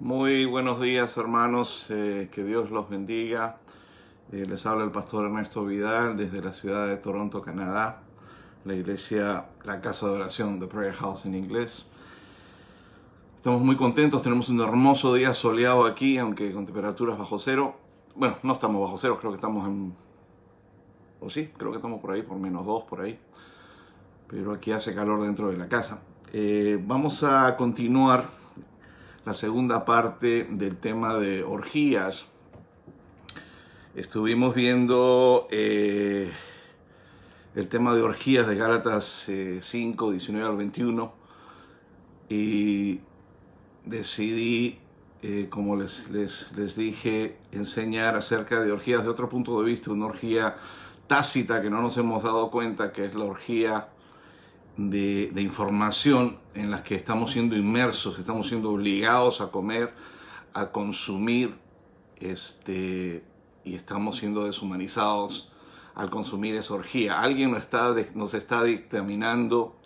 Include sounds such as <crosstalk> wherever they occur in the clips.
Muy buenos días hermanos, eh, que Dios los bendiga. Eh, les habla el pastor Ernesto Vidal desde la ciudad de Toronto, Canadá, la iglesia, la casa de oración, The Prayer House en inglés. Estamos muy contentos, tenemos un hermoso día soleado aquí, aunque con temperaturas bajo cero. Bueno, no estamos bajo cero, creo que estamos en... O sí, creo que estamos por ahí, por menos dos, por ahí. Pero aquí hace calor dentro de la casa. Eh, vamos a continuar la segunda parte del tema de orgías. Estuvimos viendo eh, el tema de orgías de Gálatas 5, eh, 19 al 21 y decidí, eh, como les, les dije, enseñar acerca de orgías de otro punto de vista, una orgía tácita que no nos hemos dado cuenta que es la orgía de, información en las que estamos siendo inmersos, estamos siendo obligados a comer, a consumir, este, y estamos siendo deshumanizados al consumir esa orgía. Alguien nos está, nos está dictaminando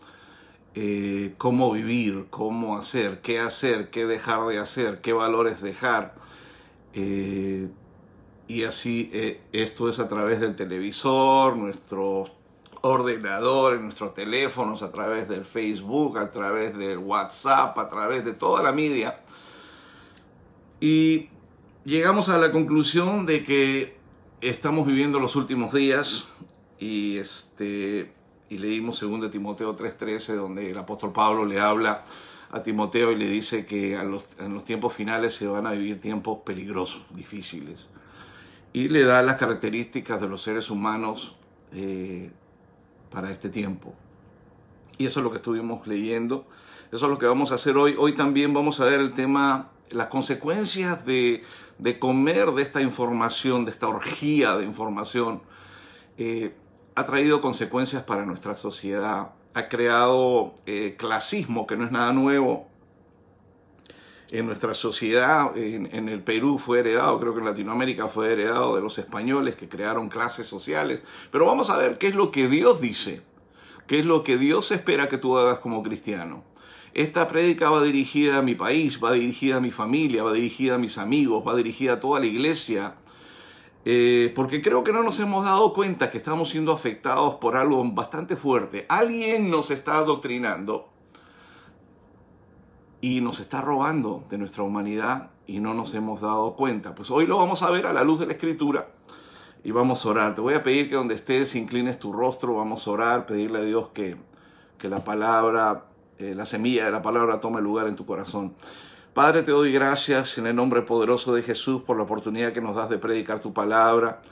eh, cómo vivir, cómo hacer, qué hacer, qué dejar de hacer, qué valores dejar. Eh, y así eh, esto es a través del televisor, nuestros ordenador, en nuestros teléfonos, a través del Facebook, a través del WhatsApp, a través de toda la media. Y llegamos a la conclusión de que estamos viviendo los últimos días y, este, y leímos 2 Timoteo 3:13 donde el apóstol Pablo le habla a Timoteo y le dice que en los tiempos finales se van a vivir tiempos peligrosos, difíciles. Y le da las características de los seres humanos eh, para este tiempo. Y eso es lo que estuvimos leyendo. Eso es lo que vamos a hacer hoy. Hoy también vamos a ver el tema, las consecuencias de, de comer de esta información, de esta orgía de información. Eh, ha traído consecuencias para nuestra sociedad, ha creado eh, clasismo, que no es nada nuevo, en nuestra sociedad, en, el Perú fue heredado, creo que en Latinoamérica fue heredado de los españoles que crearon clases sociales. Pero vamos a ver qué es lo que Dios dice, qué es lo que Dios espera que tú hagas como cristiano. Esta prédica va dirigida a mi país, va dirigida a mi familia, va dirigida a mis amigos, va dirigida a toda la iglesia. Eh, porque creo que no nos hemos dado cuenta que estamos siendo afectados por algo bastante fuerte. Alguien nos está adoctrinando y nos está robando de nuestra humanidad y no nos hemos dado cuenta. Pues hoy lo vamos a ver a la luz de la escritura y vamos a orar. Te voy a pedir que donde estés inclines tu rostro, vamos a orar, pedirle a Dios que, que la palabra, eh, la semilla de la palabra tome lugar en tu corazón. Padre, te doy gracias en el nombre poderoso de Jesús por la oportunidad que nos das de predicar tu palabra.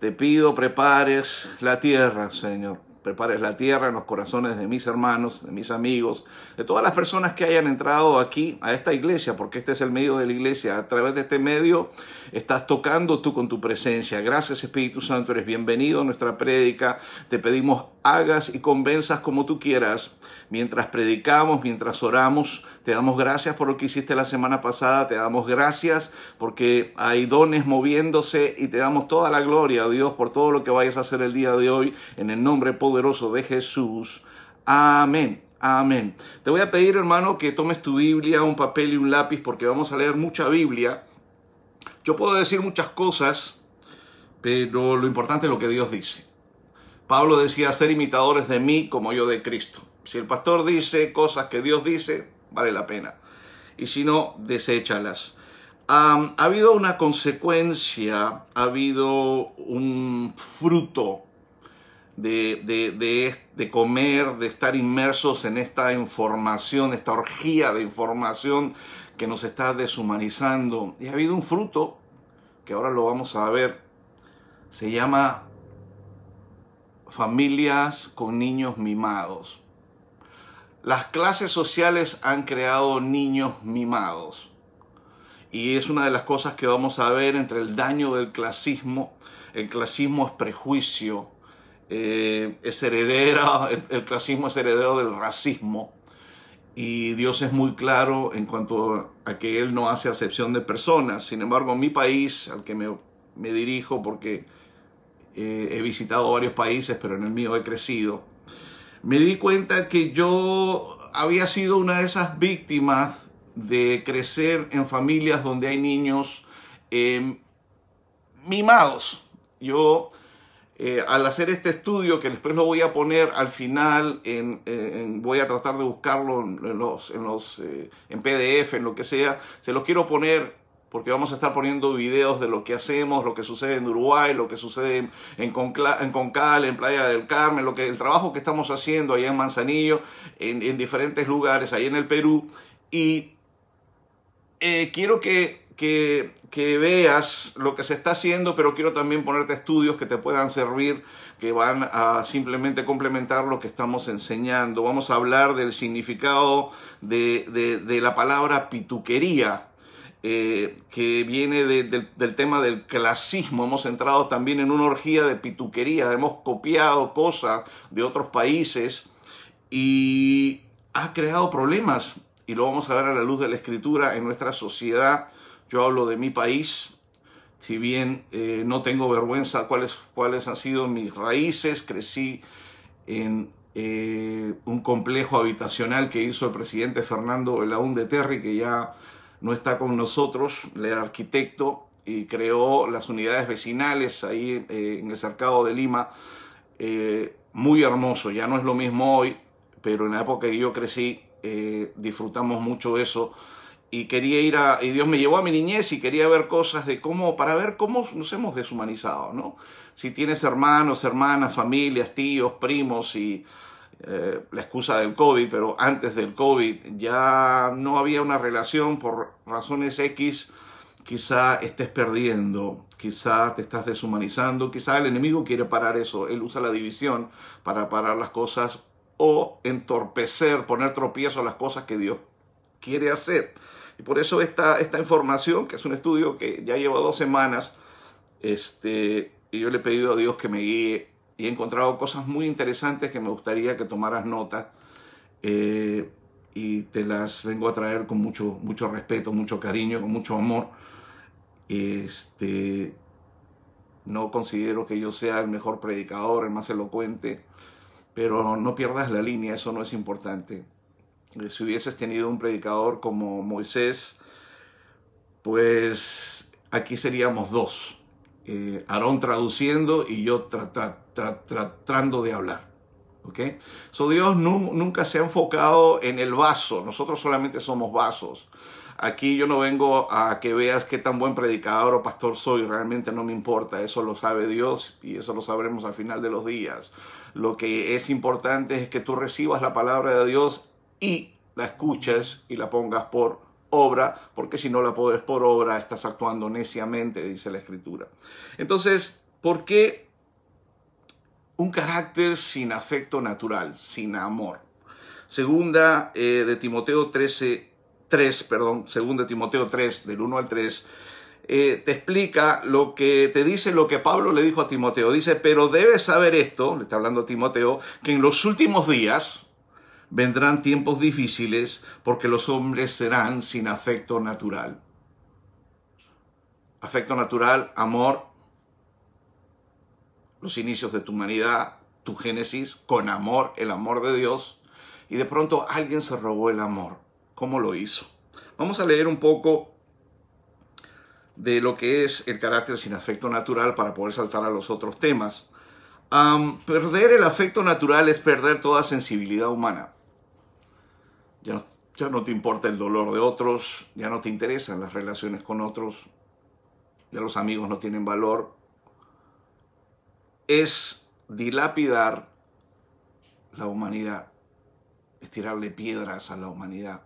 Te pido, prepares la tierra, Señor prepares la tierra en los corazones de mis hermanos, de mis amigos, de todas las personas que hayan entrado aquí a esta iglesia, porque este es el medio de la iglesia. A través de este medio estás tocando tú con tu presencia. Gracias Espíritu Santo, eres bienvenido a nuestra prédica. Te pedimos hagas y convenzas como tú quieras. Mientras predicamos, mientras oramos, te damos gracias por lo que hiciste la semana pasada, te damos gracias porque hay dones moviéndose y te damos toda la gloria, a Dios, por todo lo que vayas a hacer el día de hoy en el nombre poderoso de Jesús. Amén. Amén. Te voy a pedir, hermano, que tomes tu Biblia, un papel y un lápiz, porque vamos a leer mucha Biblia. Yo puedo decir muchas cosas, pero lo importante es lo que Dios dice. Pablo decía ser imitadores de mí como yo de Cristo. Si el pastor dice cosas que Dios dice, vale la pena. Y si no, deséchalas. las. ha habido una consecuencia, ha habido un fruto de, comer, de estar inmersos en esta información, esta orgía de información que nos está deshumanizando. Y ha habido un fruto, que ahora lo vamos a ver, se llama familias con niños mimados. Las clases sociales han creado niños mimados. Y es una de las cosas que vamos a ver entre el daño del clasismo. El clasismo es prejuicio, eh, es heredera, el, clasismo es heredero del racismo. Y Dios es muy claro en cuanto a que Él no hace acepción de personas. Sin embargo, en mi país, al que me, dirijo, porque eh, he visitado varios países, pero en el mío he crecido, me di cuenta que yo había sido una de esas víctimas de crecer en familias donde hay niños eh, mimados. Yo eh, al hacer este estudio, que después lo voy a poner al final, voy a tratar de buscarlo en, los, en, los, eh, en PDF, en lo que sea, se lo quiero poner porque vamos a estar poniendo videos de lo que hacemos, lo que sucede en Uruguay, lo que sucede en, Concal, en Playa del Carmen, lo que, el trabajo que estamos haciendo allá en Manzanillo, en, diferentes lugares, ahí en el Perú. Y eh, quiero que que, veas lo que se está haciendo, pero quiero también ponerte estudios que te puedan servir, que van a simplemente complementar lo que estamos enseñando. Vamos a hablar del significado de, la palabra pituquería. Eh, que viene del tema del clasismo. Hemos entrado también en una orgía de pituquería, hemos copiado cosas de otros países y ha creado problemas. Y lo vamos a ver a la luz de la escritura en nuestra sociedad yo hablo de mi país, si bien eh, no tengo vergüenza cuáles, cuáles han sido mis raíces, crecí en eh, un complejo habitacional que hizo el presidente Fernando Belaún de Terry, que ya no está con nosotros, el arquitecto, y creó las unidades vecinales ahí eh, en el cercado de Lima, muy hermoso, ya no es lo mismo hoy, pero en la época que yo crecí disfrutamos mucho eso y quería ir a, y Dios me llevó a mi niñez y quería ver cosas de cómo, para ver cómo nos hemos deshumanizado, ¿no? Si tienes hermanos, hermanas, familias, tíos, primos y eh, la excusa del COVID, pero antes del COVID ya no había una relación por razones X, quizá estés perdiendo, quizá te estás deshumanizando, quizá el enemigo quiere parar eso, él usa la división para parar las cosas o entorpecer, poner tropiezo a las cosas que Dios quiere hacer. Y por eso esta, esta información, que es un estudio que ya lleva dos semanas, este, y yo le he pedido a Dios que me guíe y he encontrado cosas muy interesantes que me gustaría que tomaras nota eh, y te las vengo a traer con mucho, mucho respeto, mucho cariño, con mucho amor. Este, no considero que yo sea el mejor predicador, el más elocuente, pero no pierdas la línea, eso no es importante si hubieses tenido un predicador como Moisés, pues aquí seríamos dos. Eh, Aarón traduciendo y yo tratando de hablar. Ok, So Dios nunca se ha enfocado en el vaso, nosotros solamente somos vasos. Aquí yo no vengo a que veas qué tan buen predicador o pastor soy, realmente no me importa, eso lo sabe Dios y eso lo sabremos al final de los días. Lo que es importante es que tú recibas la palabra de Dios y la escuchas y la pongas por obra, porque si no la pones por obra estás actuando neciamente, dice la escritura. Entonces, ¿por qué un carácter sin afecto natural, sin amor? Segunda eh, de Timoteo 13, 3, perdón, segunda de Timoteo 3, del 1 al 3, eh, te explica lo que te dice lo que Pablo le dijo a Timoteo. Dice, pero debes saber esto, le está hablando a Timoteo, que en los últimos días, Vendrán tiempos difíciles porque los hombres serán sin afecto natural. Afecto natural, amor, los inicios de tu humanidad, tu génesis, con amor, el amor de Dios. Y de pronto alguien se robó el amor. ¿Cómo lo hizo? Vamos a leer un poco de lo que es el carácter sin afecto natural para poder saltar a los otros temas. perder el afecto natural es perder toda sensibilidad humana. Ya no, te importa el dolor de otros, ya no te interesan las relaciones con otros, ya los amigos no tienen valor. Es dilapidar la humanidad, es tirarle piedras a la humanidad.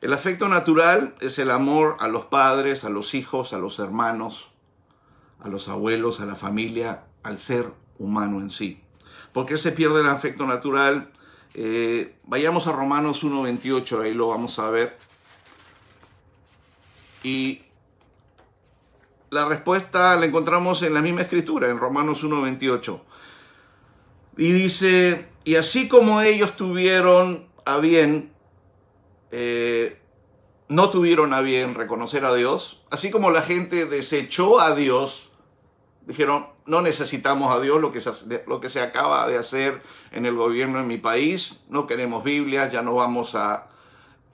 El afecto natural es el amor a los padres, a los hijos, a los hermanos, a los abuelos, a la familia, al ser humano en sí. ¿Por qué se pierde el afecto natural? Eh, vayamos a Romanos 1.28, ahí lo vamos a ver. Y la respuesta la encontramos en la misma escritura, en Romanos 1.28. Y dice, y así como ellos tuvieron a bien, eh, no tuvieron a bien reconocer a Dios, así como la gente desechó a Dios, dijeron, no necesitamos a Dios lo que, se, lo que se acaba de hacer en el gobierno en mi país. No queremos Biblia, ya no vamos a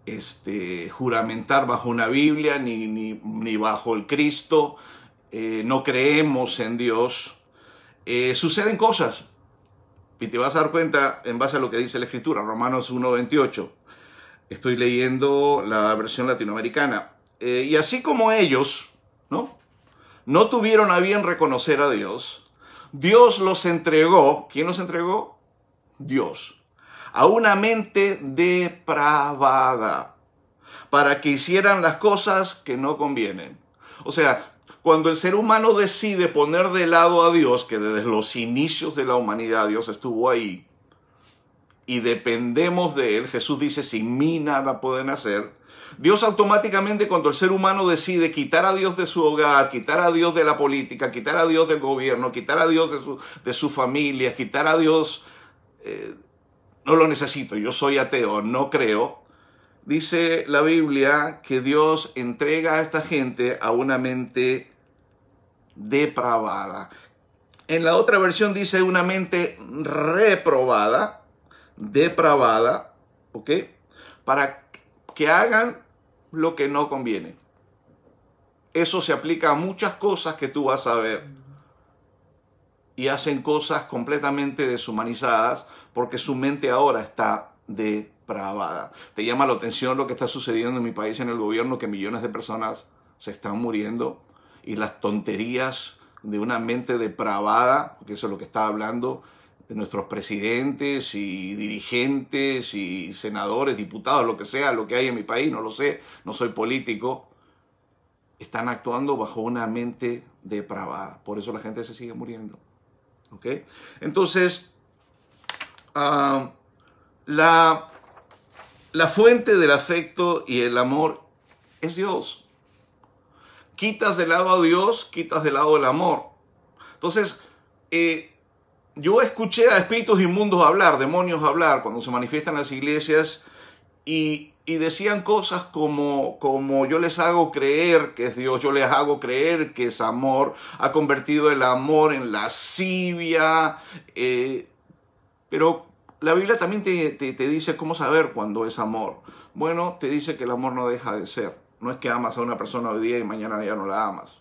este, juramentar bajo una Biblia ni, ni, bajo el Cristo. Eh, no creemos en Dios. Eh, suceden cosas. Y te vas a dar cuenta en base a lo que dice la Escritura, Romanos 1.28. Estoy leyendo la versión latinoamericana. Eh, y así como ellos, ¿no? no tuvieron a bien reconocer a Dios, Dios los entregó, ¿quién los entregó? Dios, a una mente depravada, para que hicieran las cosas que no convienen. O sea, cuando el ser humano decide poner de lado a Dios, que desde los inicios de la humanidad Dios estuvo ahí, y dependemos de Él, Jesús dice, sin mí nada pueden hacer, Dios automáticamente cuando el ser humano decide quitar a Dios de su hogar, quitar a Dios de la política, quitar a Dios del gobierno, quitar a Dios de su, familia, quitar a Dios, eh, no lo necesito, yo soy ateo, no creo. Dice la Biblia que Dios entrega a esta gente a una mente depravada. En la otra versión dice una mente reprobada, depravada, ¿ok? Para que hagan lo que no conviene. Eso se aplica a muchas cosas que tú vas a ver. Y hacen cosas completamente deshumanizadas porque su mente ahora está depravada. Te llama la atención lo que está sucediendo en mi país, en el gobierno, que millones de personas se están muriendo y las tonterías de una mente depravada, que eso es lo que está hablando, nuestros presidentes y dirigentes y senadores, diputados, lo que sea, lo que hay en mi país, no lo sé, no soy político, están actuando bajo una mente depravada. Por eso la gente se sigue muriendo. ¿Ok? Entonces, ah, la, la fuente del afecto y el amor es Dios. Quitas de lado a Dios, quitas de lado el amor. Entonces, eh, yo escuché a espíritus inmundos hablar, demonios hablar, cuando se manifiestan las iglesias y, decían cosas como, como yo les hago creer que es Dios, yo les hago creer que es amor, ha convertido el amor en lascivia, eh, pero la Biblia también te, te, te dice cómo saber cuando es amor. Bueno, te dice que el amor no deja de ser. No es que amas a una persona hoy día y mañana ya no la amas.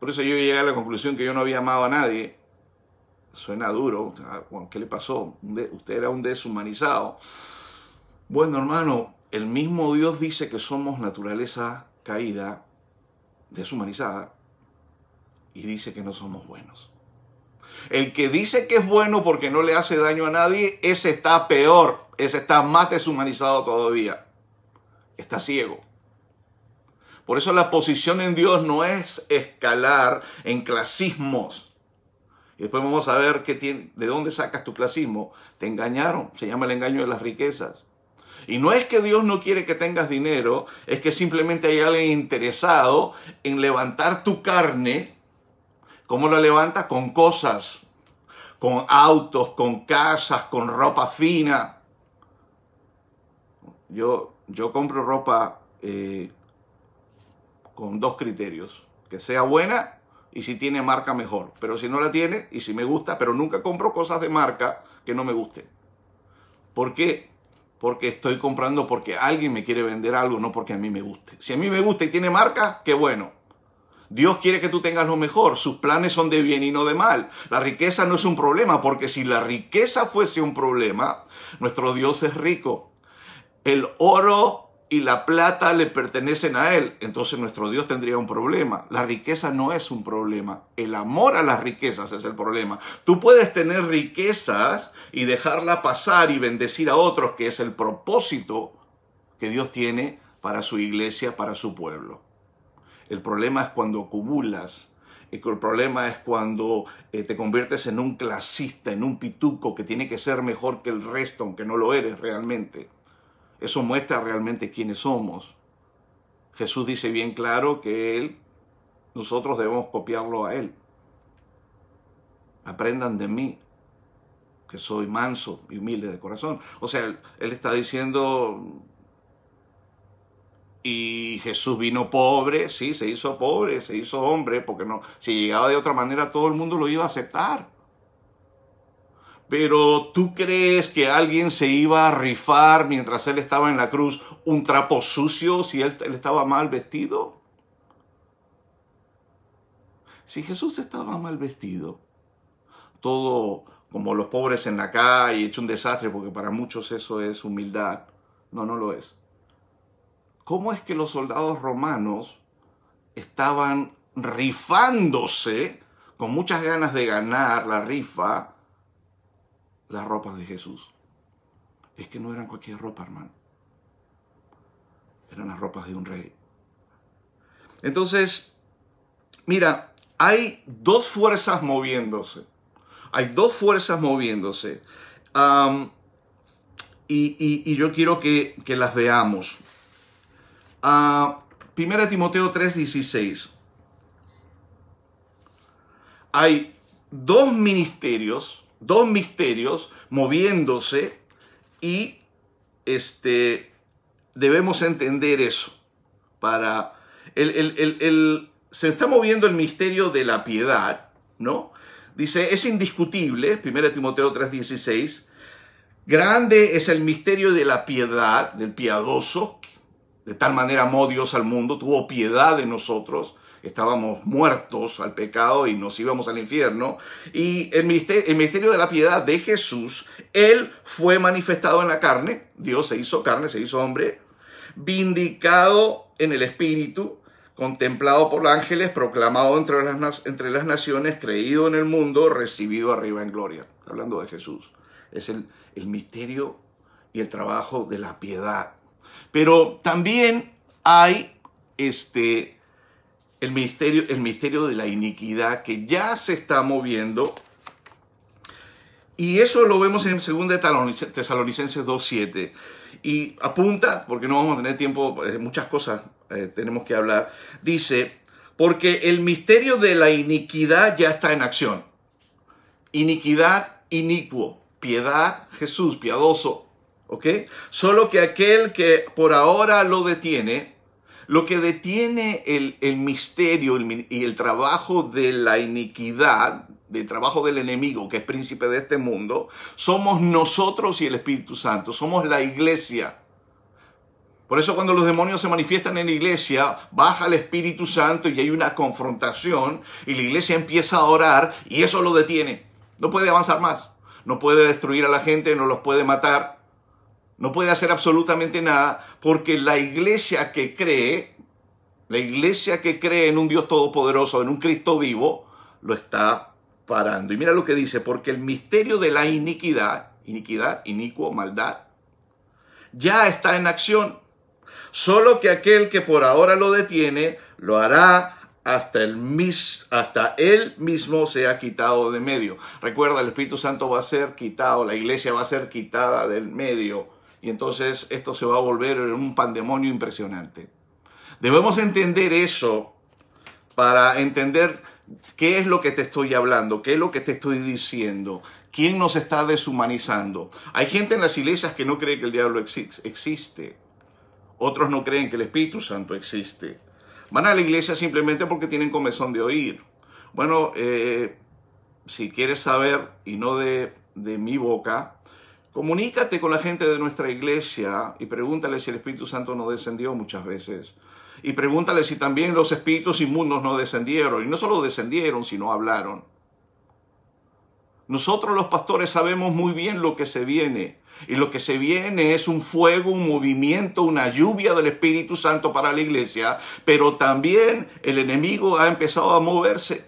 Por eso yo llegué a la conclusión que yo no había amado a nadie suena duro, ¿qué le pasó? Usted era un deshumanizado. Bueno, hermano, el mismo Dios dice que somos naturaleza caída, deshumanizada, y dice que no somos buenos. El que dice que es bueno porque no le hace daño a nadie, ese está peor, ese está más deshumanizado todavía. Está ciego. Por eso la posición en Dios no es escalar en clasismos y después vamos a ver qué de dónde sacas tu clasismo. Te engañaron, se llama el engaño de las riquezas. Y no es que Dios no quiere que tengas dinero, es que simplemente hay alguien interesado en levantar tu carne. ¿Cómo la levanta? Con cosas, con autos, con casas, con ropa fina. Yo, yo compro ropa eh, con dos criterios, que sea buena y si tiene marca mejor. Pero si no la tiene y si me gusta, pero nunca compro cosas de marca que no me gusten. ¿Por qué? Porque estoy comprando porque alguien me quiere vender algo, no porque a mí me guste. Si a mí me gusta y tiene marca, qué bueno. Dios quiere que tú tengas lo mejor. Sus planes son de bien y no de mal. La riqueza no es un problema, porque si la riqueza fuese un problema, nuestro Dios es rico. El oro y la plata le pertenecen a Él, entonces nuestro Dios tendría un problema. La riqueza no es un problema. El amor a las riquezas es el problema. Tú puedes tener riquezas y dejarla pasar y bendecir a otros, que es el propósito que Dios tiene para su iglesia, para su pueblo. El problema es cuando acumulas. El problema es cuando eh, te conviertes en un clasista, en un pituco que tiene que ser mejor que el resto, aunque no lo eres realmente. Eso muestra realmente quiénes somos. Jesús dice bien claro que Él, nosotros debemos copiarlo a Él. Aprendan de mí, que soy manso y humilde de corazón. O sea, Él está diciendo, y Jesús vino pobre, sí, se hizo pobre, se hizo hombre, porque no, si llegaba de otra manera todo el mundo lo iba a aceptar. Pero ¿tú crees que alguien se iba a rifar mientras él estaba en la cruz un trapo sucio si él, estaba mal vestido? Si Jesús estaba mal vestido, todo como los pobres en la calle, hecho un desastre, porque para muchos eso es humildad. No, no lo es. ¿Cómo es que los soldados romanos estaban rifándose con muchas ganas de ganar la rifa las ropas de Jesús. Es que no eran cualquier ropa, hermano. Eran las ropas de un rey. Entonces, mira, hay dos fuerzas moviéndose. Hay dos fuerzas moviéndose. y, yo quiero que, que las veamos. Ah, primera 1 Timoteo 3:16. Hay dos ministerios dos misterios moviéndose y este, debemos entender eso. Para el, se está moviendo el misterio de la piedad, ¿no? Dice, es indiscutible, 1 Timoteo 3:16, grande es el misterio de la piedad, del piadoso, de tal manera amó Dios al mundo, tuvo piedad de nosotros, estábamos muertos al pecado y nos íbamos al infierno. Y el misterio el de la piedad de Jesús, Él fue manifestado en la carne, Dios se hizo carne, se hizo hombre, vindicado en el espíritu, contemplado por ángeles, proclamado entre las, entre las naciones, creído en el mundo, recibido arriba en gloria. hablando de Jesús. Es el, el misterio y el trabajo de la piedad. Pero también hay este, el ministerio, el misterio de la iniquidad que ya se está moviendo. Y eso lo vemos en 2 Tesalonicenses 2.7. Y apunta, porque no vamos a tener tiempo, eh, muchas cosas eh, tenemos que hablar. Dice, porque el misterio de la iniquidad ya está en acción. Iniquidad, inicuo. Piedad, Jesús, piadoso. ¿Ok? Solo que aquel que por ahora lo detiene, lo que detiene el, misterio y el trabajo de la iniquidad, del trabajo del enemigo, que es príncipe de este mundo, somos nosotros y el Espíritu Santo, somos la iglesia. Por eso cuando los demonios se manifiestan en la iglesia, baja el Espíritu Santo y hay una confrontación y la iglesia empieza a orar y eso lo detiene. No puede avanzar más, no puede destruir a la gente, no los puede matar. No puede hacer absolutamente nada porque la iglesia que cree, la iglesia que cree en un Dios todopoderoso, en un Cristo vivo, lo está parando. Y mira lo que dice, porque el misterio de la iniquidad, iniquidad, inicuo, maldad, ya está en acción. Solo que aquel que por ahora lo detiene, lo hará hasta, el mis, hasta él mismo sea quitado de medio. Recuerda, el Espíritu Santo va a ser quitado, la iglesia va a ser quitada del medio y entonces esto se va a volver un pandemonio impresionante. Debemos entender eso para entender qué es lo que te estoy hablando, qué es lo que te estoy diciendo, quién nos está deshumanizando. Hay gente en las iglesias que no cree que el diablo existe. Otros no creen que el Espíritu Santo existe. Van a la iglesia simplemente porque tienen comezón de oír. Bueno, eh, si quieres saber, y no de, de mi boca, Comunícate con la gente de nuestra iglesia y pregúntale si el Espíritu Santo no descendió muchas veces. Y pregúntale si también los espíritus inmundos no descendieron. Y no solo descendieron, sino hablaron. Nosotros los pastores sabemos muy bien lo que se viene. Y lo que se viene es un fuego, un movimiento, una lluvia del Espíritu Santo para la iglesia. Pero también el enemigo ha empezado a moverse.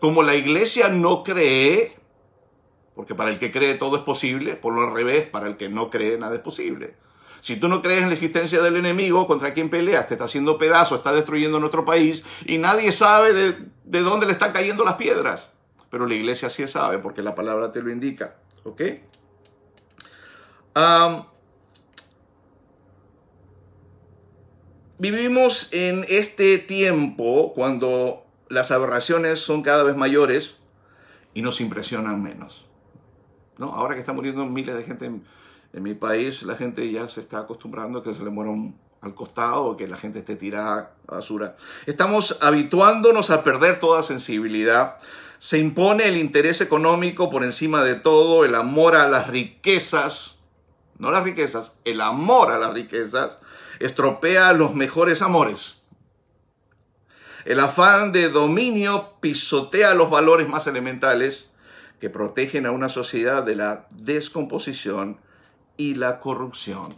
Como la iglesia no cree, porque para el que cree todo es posible, por lo al revés, para el que no cree nada es posible. Si tú no crees en la existencia del enemigo contra quien peleas, te está haciendo pedazo, está destruyendo nuestro país y nadie sabe de, dónde le están cayendo las piedras. Pero la iglesia sí sabe porque la palabra te lo indica. ¿Ok? vivimos en este tiempo cuando las aberraciones son cada vez mayores y nos impresionan menos. Ahora que están muriendo miles de gente en, mi país, la gente ya se está acostumbrando a que se le muera al costado que la gente esté tirada a basura. Estamos habituándonos a perder toda sensibilidad. Se impone el interés económico por encima de todo, el amor a las riquezas, no las riquezas, el amor a las riquezas, estropea los mejores amores. El afán de dominio pisotea los valores más elementales que protegen a una sociedad de la descomposición y la corrupción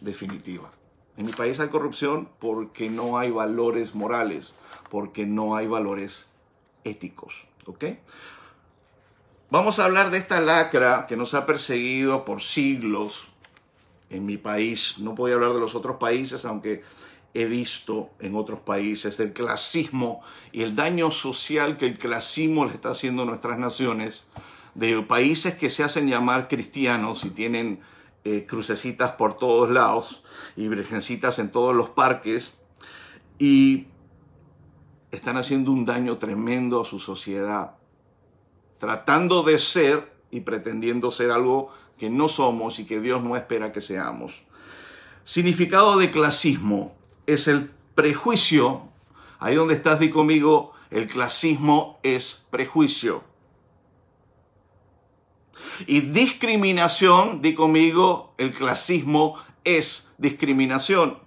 definitiva. En mi país hay corrupción porque no hay valores morales, porque no hay valores éticos. Vamos a hablar de esta lacra que nos ha perseguido por siglos en mi país. No podía hablar de los otros países, aunque he visto en otros países, del clasismo y el daño social que el clasismo le está haciendo a nuestras naciones, de países que se hacen llamar cristianos y tienen eh, crucecitas por todos lados y virgencitas en todos los parques y están haciendo un daño tremendo a su sociedad, tratando de ser y pretendiendo ser algo que no somos y que Dios no espera que seamos. Significado de clasismo es el prejuicio. Ahí donde estás, di conmigo, el clasismo es prejuicio. Y discriminación, di conmigo, el clasismo es discriminación.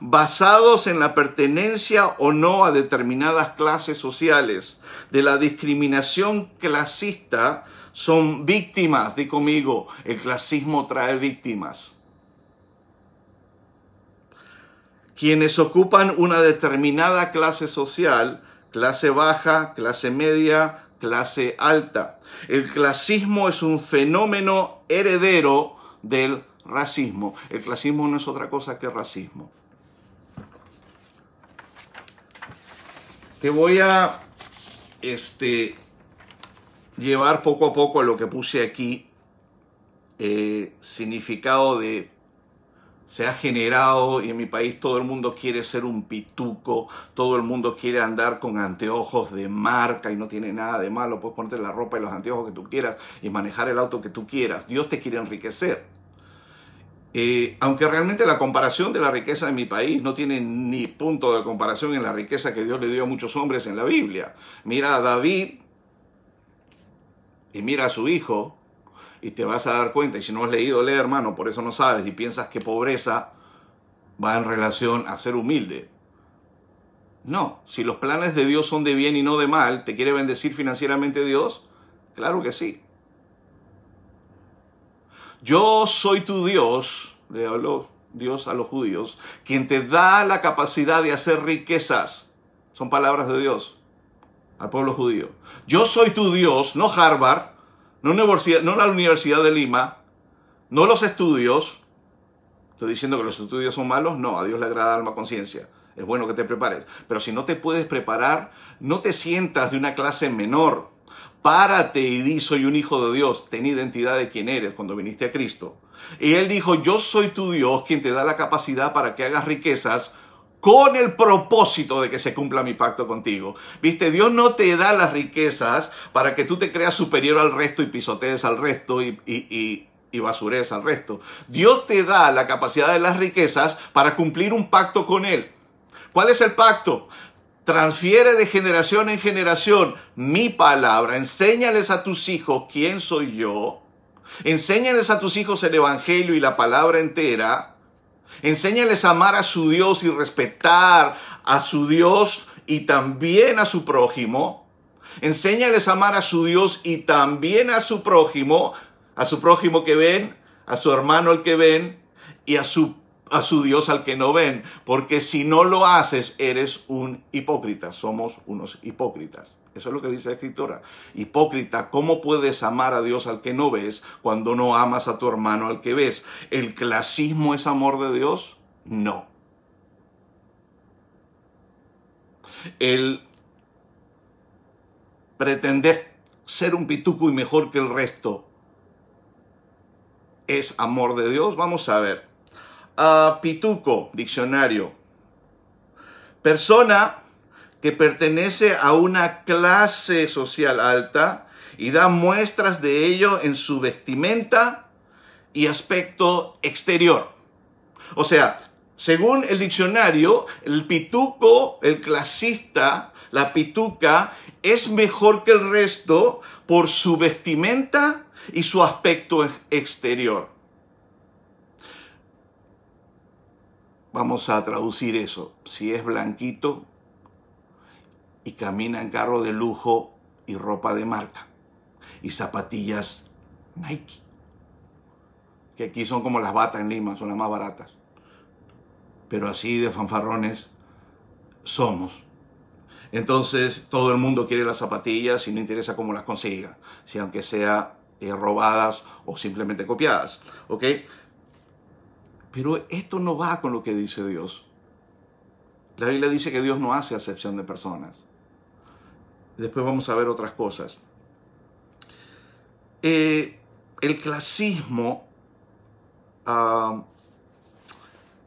Basados en la pertenencia o no a determinadas clases sociales, de la discriminación clasista son víctimas, di conmigo, el clasismo trae víctimas. quienes ocupan una determinada clase social, clase baja, clase media, clase alta. El clasismo es un fenómeno heredero del racismo. El clasismo no es otra cosa que racismo. Te voy a este, llevar poco a poco lo que puse aquí, eh, significado de se ha generado y en mi país todo el mundo quiere ser un pituco, todo el mundo quiere andar con anteojos de marca y no tiene nada de malo, puedes ponerte la ropa y los anteojos que tú quieras y manejar el auto que tú quieras. Dios te quiere enriquecer. Eh, aunque realmente la comparación de la riqueza en mi país no tiene ni punto de comparación en la riqueza que Dios le dio a muchos hombres en la Biblia. Mira a David y mira a su hijo y te vas a dar cuenta, y si no has leído, lee hermano, por eso no sabes, y piensas que pobreza va en relación a ser humilde. No, si los planes de Dios son de bien y no de mal, ¿te quiere bendecir financieramente Dios? Claro que sí. Yo soy tu Dios, le habló Dios a los judíos, quien te da la capacidad de hacer riquezas. Son palabras de Dios al pueblo judío. Yo soy tu Dios, no Harvard, no, universidad, no la Universidad de Lima, no los estudios. Estoy diciendo que los estudios son malos, no, a Dios le agrada alma conciencia. Es bueno que te prepares, pero si no te puedes preparar, no te sientas de una clase menor. Párate y di, soy un hijo de Dios, ten identidad de quién eres cuando viniste a Cristo. Y Él dijo, yo soy tu Dios quien te da la capacidad para que hagas riquezas con el propósito de que se cumpla mi pacto contigo. Viste, Dios no te da las riquezas para que tú te creas superior al resto y pisotees al resto y, basures al resto. Dios te da la capacidad de las riquezas para cumplir un pacto con Él. ¿Cuál es el pacto? Transfiere de generación en generación mi palabra, enséñales a tus hijos quién soy yo, enséñales a tus hijos el Evangelio y la palabra entera, Enséñales a amar a su Dios y respetar a su Dios y también a su prójimo. Enséñales a amar a su Dios y también a su prójimo, a su prójimo que ven, a su hermano al que ven y a su a su Dios al que no ven, porque si no lo haces eres un hipócrita, somos unos hipócritas. Eso es lo que dice la escritora. Hipócrita, ¿cómo puedes amar a Dios al que no ves cuando no amas a tu hermano al que ves? ¿El clasismo es amor de Dios? No. El pretender ser un pituco y mejor que el resto es amor de Dios. Vamos a ver. Ah, pituco, diccionario. Persona que pertenece a una clase social alta y da muestras de ello en su vestimenta y aspecto exterior. O sea, según el diccionario, el pituco, el clasista, la pituca, es mejor que el resto por su vestimenta y su aspecto exterior. Vamos a traducir eso. Si es blanquito, y camina en carro de lujo y ropa de marca y zapatillas Nike. Que aquí son como las batas en Lima, son las más baratas. Pero así de fanfarrones somos. Entonces todo el mundo quiere las zapatillas y no interesa cómo las consiga, si aunque sea eh, robadas o simplemente copiadas. ¿Ok? Pero esto no va con lo que dice Dios. La Biblia dice que Dios no hace acepción de personas. Después vamos a ver otras cosas. Eh, el clasismo, ah,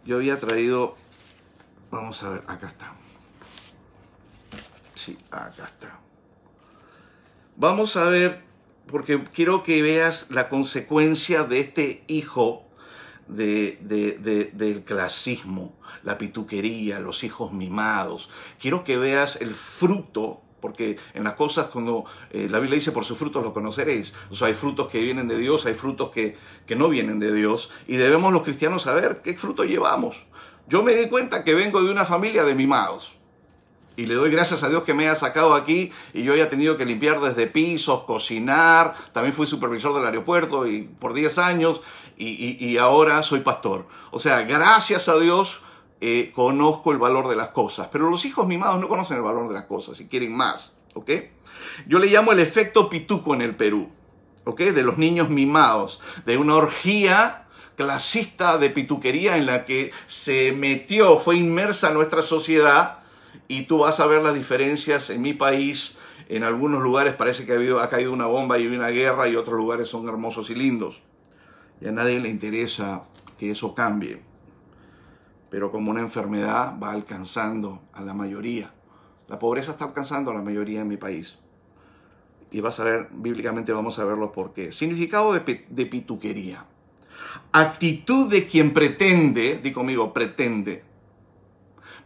yo había traído, vamos a ver, acá está. Sí, acá está. Vamos a ver, porque quiero que veas la consecuencia de este hijo del clasismo, la pituquería, los hijos mimados. Quiero que veas el fruto porque en las cosas cuando eh, la Biblia dice por sus frutos los conoceréis, o sea, hay frutos que vienen de Dios, hay frutos que, que no vienen de Dios, y debemos los cristianos saber qué fruto llevamos. Yo me di cuenta que vengo de una familia de mimados. Y le doy gracias a Dios que me haya sacado aquí y yo haya tenido que limpiar desde pisos, cocinar. También fui supervisor del aeropuerto y por 10 años y, y, y ahora soy pastor. O sea, gracias a Dios eh, conozco el valor de las cosas. Pero los hijos mimados no conocen el valor de las cosas y quieren más, ¿ok? Yo le llamo el efecto pituco en el Perú, ¿ok? De los niños mimados, de una orgía clasista de pituquería en la que se metió, fue inmersa nuestra sociedad y tú vas a ver las diferencias en mi país. En algunos lugares parece que ha, ha caído una bomba y una guerra y otros lugares son hermosos y lindos. Y a nadie le interesa que eso cambie pero como una enfermedad va alcanzando a la mayoría. La pobreza está alcanzando a la mayoría en mi país. Y vas a ver, bíblicamente vamos a verlo por qué. Significado de, pituquería. Actitud de quien pretende, di conmigo, pretende.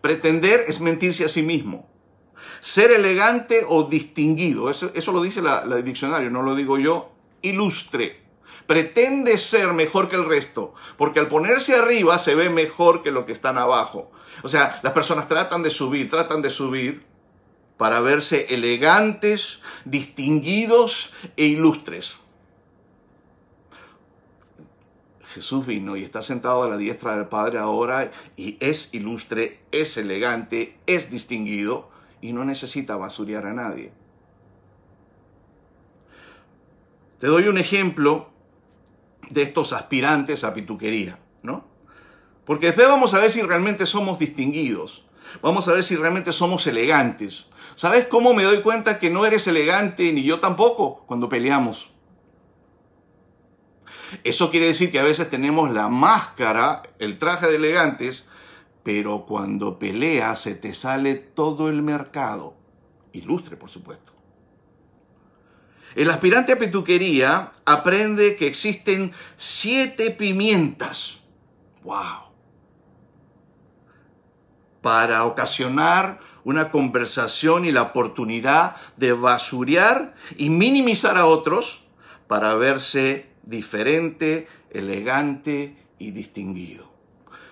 Pretender es mentirse a sí mismo. Ser elegante o distinguido, eso, lo dice el diccionario, no lo digo yo, ilustre Pretende ser mejor que el resto, porque al ponerse arriba se ve mejor que lo que están abajo. O sea, las personas tratan de subir, tratan de subir para verse elegantes, distinguidos e ilustres. Jesús vino y está sentado a la diestra del Padre ahora y es ilustre, es elegante, es distinguido y no necesita basurear a nadie. Te doy un ejemplo de estos aspirantes a pituquería, ¿no? Porque después vamos a ver si realmente somos distinguidos, vamos a ver si realmente somos elegantes. ¿Sabes cómo me doy cuenta que no eres elegante ni yo tampoco cuando peleamos? Eso quiere decir que a veces tenemos la máscara, el traje de elegantes, pero cuando peleas se te sale todo el mercado. Ilustre, por supuesto. El aspirante a petuquería aprende que existen siete pimientas. ¡Wow! Para ocasionar una conversación y la oportunidad de basurear y minimizar a otros para verse diferente, elegante y distinguido.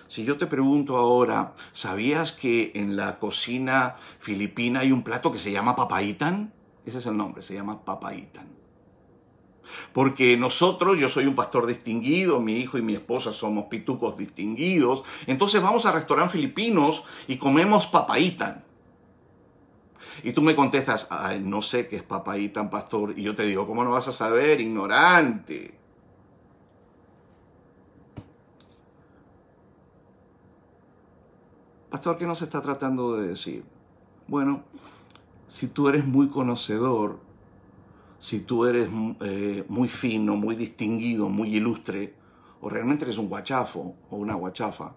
Si yo te pregunto ahora, ¿sabías que en la cocina filipina hay un plato que se llama papaitan? Ese es el nombre, se llama Papaitan. Porque nosotros, yo soy un pastor distinguido, mi hijo y mi esposa somos pitucos distinguidos, entonces vamos a restaurante filipinos y comemos papaitan. Y tú me contestas, Ay, no sé qué es papaitan, pastor, y yo te digo, ¿cómo no vas a saber, ignorante? Pastor, ¿qué nos está tratando de decir? Bueno, si tú eres muy conocedor, si tú eres eh, muy fino, muy distinguido, muy ilustre, o realmente eres un guachafo o una guachafa,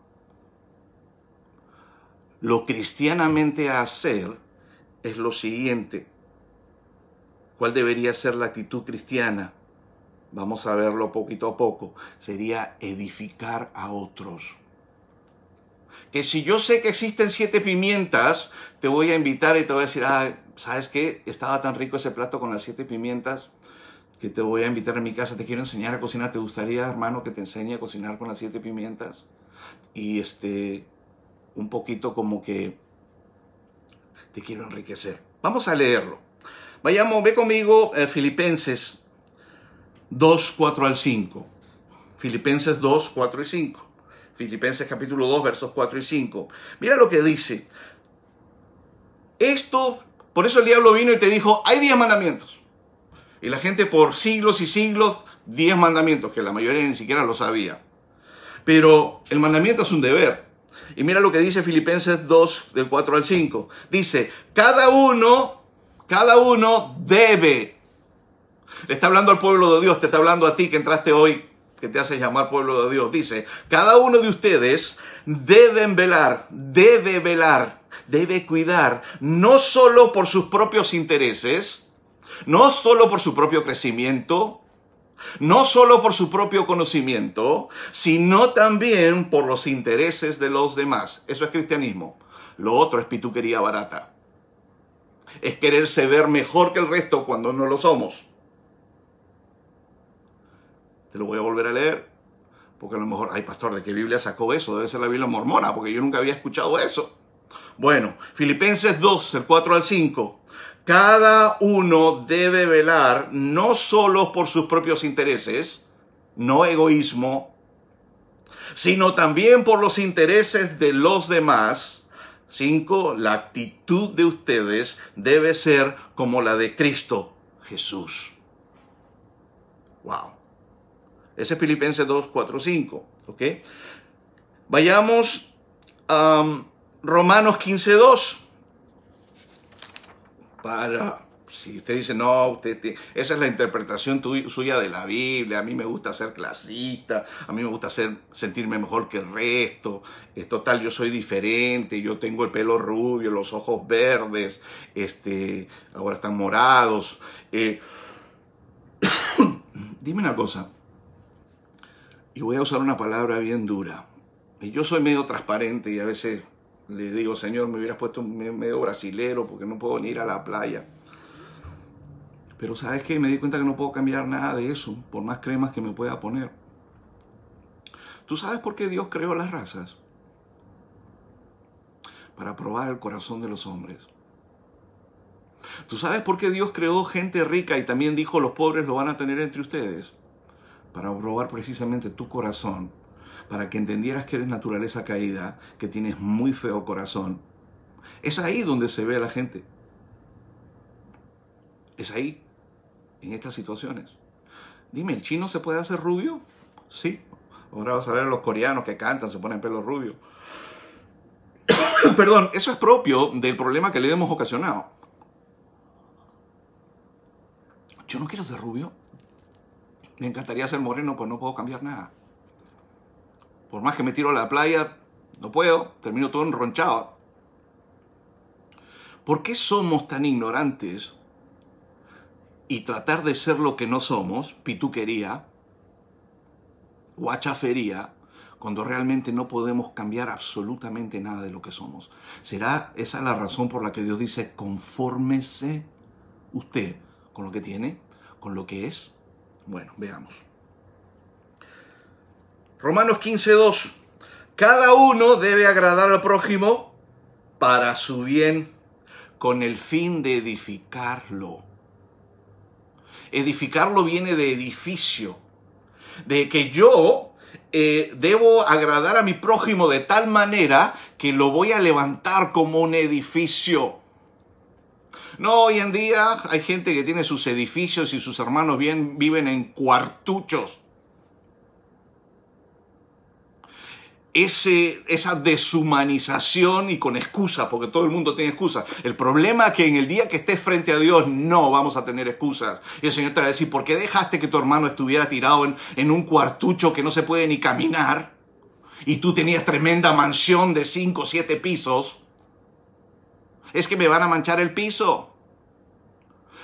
lo cristianamente a hacer es lo siguiente. ¿Cuál debería ser la actitud cristiana? Vamos a verlo poquito a poco. Sería edificar a otros. Que si yo sé que existen siete pimientas, te voy a invitar y te voy a decir, ah, ¿sabes qué? Estaba tan rico ese plato con las siete pimientas que te voy a invitar a mi casa, te quiero enseñar a cocinar, ¿te gustaría, hermano, que te enseñe a cocinar con las siete pimientas? Y este, un poquito como que te quiero enriquecer. Vamos a leerlo. Vayamos, ve conmigo eh, Filipenses 2, 4 al 5. Filipenses 2, 4 y 5. Filipenses capítulo 2, versos 4 y 5. Mira lo que dice. Esto, por eso el diablo vino y te dijo, hay diez mandamientos. Y la gente por siglos y siglos, diez mandamientos, que la mayoría ni siquiera lo sabía. Pero el mandamiento es un deber. Y mira lo que dice Filipenses 2, del 4 al 5. Dice, cada uno, cada uno debe. está hablando al pueblo de Dios, te está hablando a ti que entraste hoy, que te haces llamar pueblo de Dios. Dice, cada uno de ustedes deben velar, debe velar debe cuidar no solo por sus propios intereses, no solo por su propio crecimiento, no solo por su propio conocimiento, sino también por los intereses de los demás. Eso es cristianismo. Lo otro es pituquería barata. Es quererse ver mejor que el resto cuando no lo somos. Te lo voy a volver a leer, porque a lo mejor, ay pastor, ¿de qué Biblia sacó eso? Debe ser la Biblia mormona, porque yo nunca había escuchado eso. Bueno, Filipenses 2, el 4 al 5. Cada uno debe velar no solo por sus propios intereses, no egoísmo, sino también por los intereses de los demás. 5. La actitud de ustedes debe ser como la de Cristo Jesús. Wow. Ese es Filipenses 2, 4, 5. ¿Ok? Vayamos a Romanos 15.2. Para, si usted dice, no, usted, esa es la interpretación suya de la Biblia, a mí me gusta ser clasista, a mí me gusta sentirme mejor que el resto, es total, yo soy diferente, yo tengo el pelo rubio, los ojos verdes, este, ahora están morados. Eh, <coughs> dime una cosa, y voy a usar una palabra bien dura. Yo soy medio transparente y a veces le digo, Señor, me hubieras puesto medio brasilero porque no puedo venir a la playa. Pero sabes que me di cuenta que no puedo cambiar nada de eso, por más cremas que me pueda poner. ¿Tú sabes por qué Dios creó las razas? Para probar el corazón de los hombres. ¿Tú sabes por qué Dios creó gente rica y también dijo los pobres lo van a tener entre ustedes? Para probar precisamente tu corazón para que entendieras que eres naturaleza caída, que tienes muy feo corazón. Es ahí donde se ve a la gente. Es ahí, en estas situaciones. Dime, ¿el chino se puede hacer rubio? Sí. Ahora vas a ver a los coreanos que cantan, se ponen pelo rubio. <coughs> Perdón, eso es propio del problema que le hemos ocasionado. Yo no quiero ser rubio. Me encantaría ser moreno, pero no puedo cambiar nada. Por más que me tiro a la playa, no puedo, termino todo enronchado. ¿Por qué somos tan ignorantes y tratar de ser lo que no somos, pituquería, guachafería, cuando realmente no podemos cambiar absolutamente nada de lo que somos? ¿Será esa la razón por la que Dios dice, confórmese usted con lo que tiene, con lo que es? Bueno, veamos. Romanos 15.2. Cada uno debe agradar al prójimo para su bien, con el fin de edificarlo. Edificarlo viene de edificio, de que yo eh, debo agradar a mi prójimo de tal manera que lo voy a levantar como un edificio. No, hoy en día hay gente que tiene sus edificios y sus hermanos bien, viven en cuartuchos esa deshumanización y con excusa, porque todo el mundo tiene excusas. El problema es que en el día que estés frente a Dios no vamos a tener excusas. Y el Señor te va a decir, ¿por qué dejaste que tu hermano estuviera tirado en, en un cuartucho que no se puede ni caminar? Y tú tenías tremenda mansión de 5 o 7 pisos. Es que me van a manchar el piso.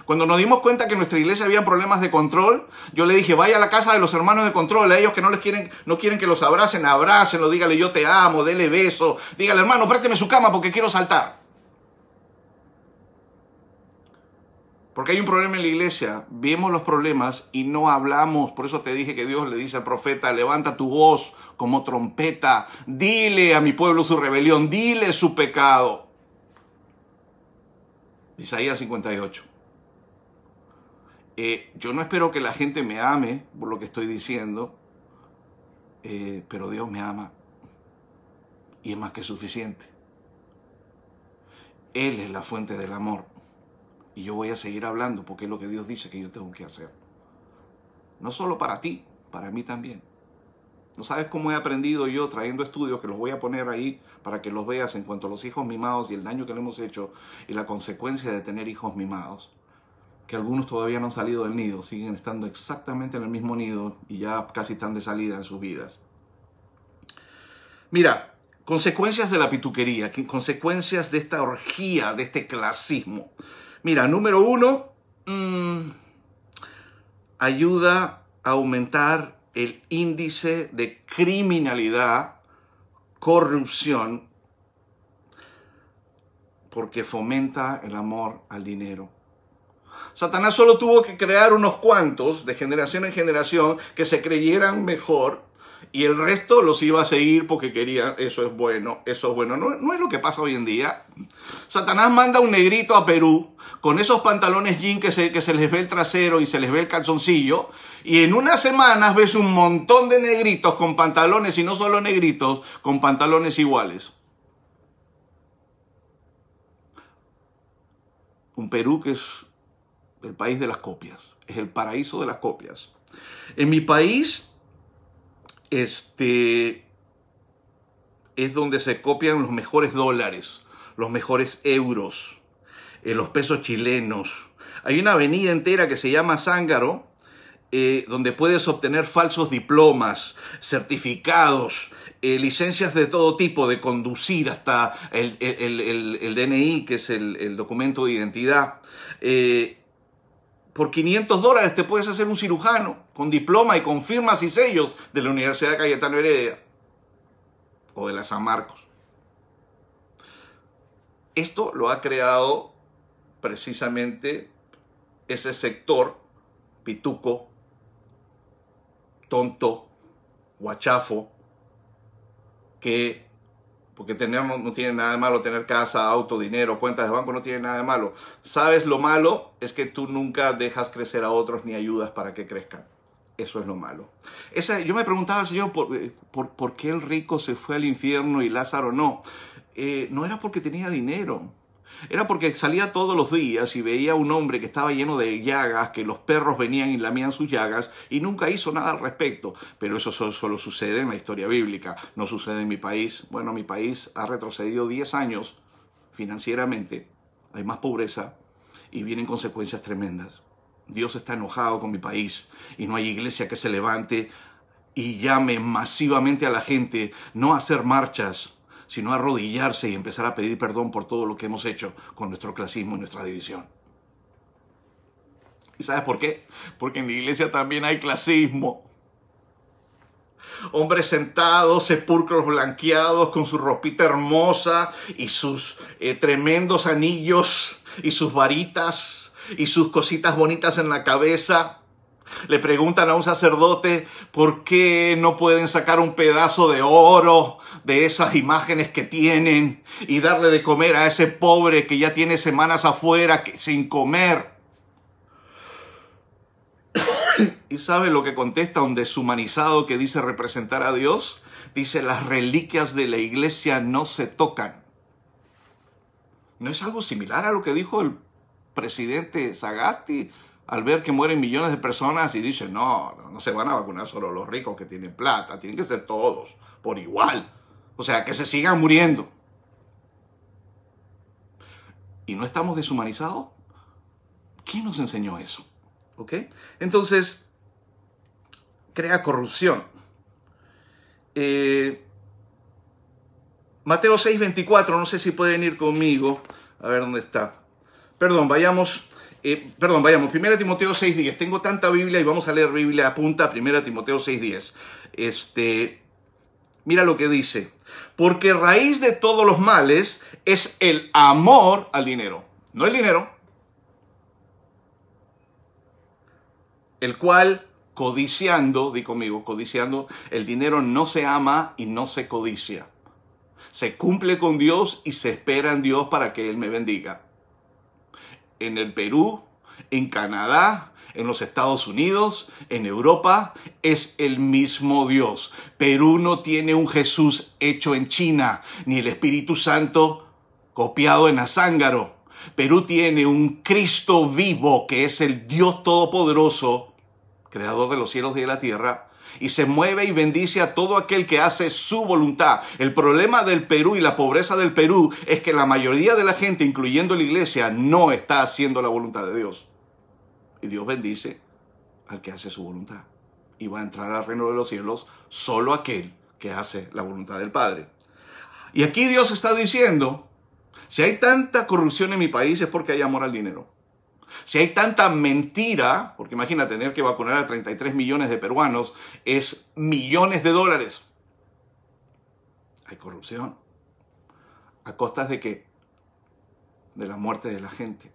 Cuando nos dimos cuenta que en nuestra iglesia había problemas de control, yo le dije, vaya a la casa de los hermanos de control, a ellos que no les quieren, no quieren que los abracen, abrácenlo, dígale yo te amo, dele beso, dígale hermano, présteme su cama porque quiero saltar. Porque hay un problema en la iglesia, vemos los problemas y no hablamos. Por eso te dije que Dios le dice al profeta, levanta tu voz como trompeta, dile a mi pueblo su rebelión, dile su pecado. Isaías 58. Eh, yo no espero que la gente me ame por lo que estoy diciendo, eh, pero Dios me ama y es más que suficiente. Él es la fuente del amor y yo voy a seguir hablando porque es lo que Dios dice que yo tengo que hacer. No solo para ti, para mí también. No sabes cómo he aprendido yo trayendo estudios que los voy a poner ahí para que los veas en cuanto a los hijos mimados y el daño que le hemos hecho y la consecuencia de tener hijos mimados que algunos todavía no han salido del nido, siguen estando exactamente en el mismo nido y ya casi están de salida en sus vidas. Mira, consecuencias de la pituquería, consecuencias de esta orgía, de este clasismo. Mira, número uno, mm, ayuda a aumentar el índice de criminalidad, corrupción, porque fomenta el amor al dinero. Satanás solo tuvo que crear unos cuantos de generación en generación que se creyeran mejor y el resto los iba a seguir porque quería, eso es bueno, eso es bueno. No, es lo que pasa hoy en día. Satanás manda un negrito a Perú con esos pantalones jean que que se les ve el trasero y se les ve el calzoncillo. Y en unas semanas ves un montón de negritos con pantalones y no solo negritos, con pantalones iguales. Un Perú que es el país de las copias, es el paraíso de las copias. En mi país, este, es donde se copian los mejores dólares, los mejores euros, en eh, los pesos chilenos. Hay una avenida entera que se llama Zángaro, eh, donde puedes obtener falsos diplomas, certificados, eh, licencias de todo tipo, de conducir hasta el, DNI, que es el, documento de identidad. Por 500 dólares te puedes hacer un cirujano con diploma y con firmas y sellos de la Universidad de Cayetano Heredia o de la San Marcos. Esto lo ha creado precisamente ese sector pituco, tonto, guachafo, que porque no tiene nada de malo tener casa, auto, dinero, cuentas de banco, no tiene nada de malo. Sabes lo malo es que tú nunca dejas crecer a otros ni ayudas para que crezcan. Eso es lo malo. yo me preguntaba al Señor eh, ¿por, qué el rico se fue al infierno y Lázaro no. Eh, no era porque tenía dinero era porque salía todos los días y veía a un hombre que estaba lleno de llagas, que los perros venían y lamían sus llagas y nunca hizo nada al respecto. Pero eso solo sucede en la historia bíblica, no sucede en mi país. Bueno, mi país ha retrocedido 10 años financieramente, hay más pobreza y vienen consecuencias tremendas. Dios está enojado con mi país y no hay iglesia que se levante y llame masivamente a la gente no hacer marchas, sino arrodillarse y empezar a pedir perdón por todo lo que hemos hecho con nuestro clasismo y nuestra división. ¿Y sabes por qué? Porque en la iglesia también hay clasismo. Hombres sentados, sepulcros blanqueados, con su ropita hermosa y sus eh, tremendos anillos y sus varitas y sus cositas bonitas en la cabeza le preguntan a un sacerdote por qué no pueden sacar un pedazo de oro de esas imágenes que tienen y darle de comer a ese pobre que ya tiene semanas afuera sin comer. <coughs> ¿Y sabe lo que contesta un deshumanizado que dice representar a Dios? Dice, las reliquias de la iglesia no se tocan. ¿No es algo similar a lo que dijo el presidente Zagasti? al ver que mueren millones de personas y dice, no, no, se van a vacunar solo los ricos que tienen plata, tienen que ser todos, por igual. O sea, que se sigan muriendo. ¿Y no estamos deshumanizados? ¿Quién nos enseñó eso? ¿Ok? Entonces, crea corrupción. Eh, Mateo 624, no sé si pueden ir conmigo. A ver dónde está. Perdón, vayamos eh, perdón, vayamos, 1 Timoteo 6.10. Tengo tanta Biblia y vamos a leer Biblia a punta. 1 Timoteo 6.10. Este, mira lo que dice. Porque raíz de todos los males es el amor al dinero. No el dinero. El cual codiciando, di conmigo, codiciando, el dinero no se ama y no se codicia. Se cumple con Dios y se espera en Dios para que Él me bendiga en el Perú, en Canadá, en los Estados Unidos, en Europa, es el mismo Dios. Perú no tiene un Jesús hecho en China, ni el Espíritu Santo copiado en Azángaro. Perú tiene un Cristo vivo que es el Dios Todopoderoso, creador de los cielos y de la tierra, y se mueve y bendice a todo aquel que hace su voluntad. El problema del Perú y la pobreza del Perú es que la mayoría de la gente, incluyendo la iglesia, no está haciendo la voluntad de Dios. Y Dios bendice al que hace su voluntad. Y va a entrar al reino de los cielos solo aquel que hace la voluntad del Padre. Y aquí Dios está diciendo, si hay tanta corrupción en mi país es porque hay amor al dinero. Si hay tanta mentira, porque imagina tener que vacunar a 33 millones de peruanos, es millones de dólares. Hay corrupción. ¿A costas de qué? De la muerte de la gente.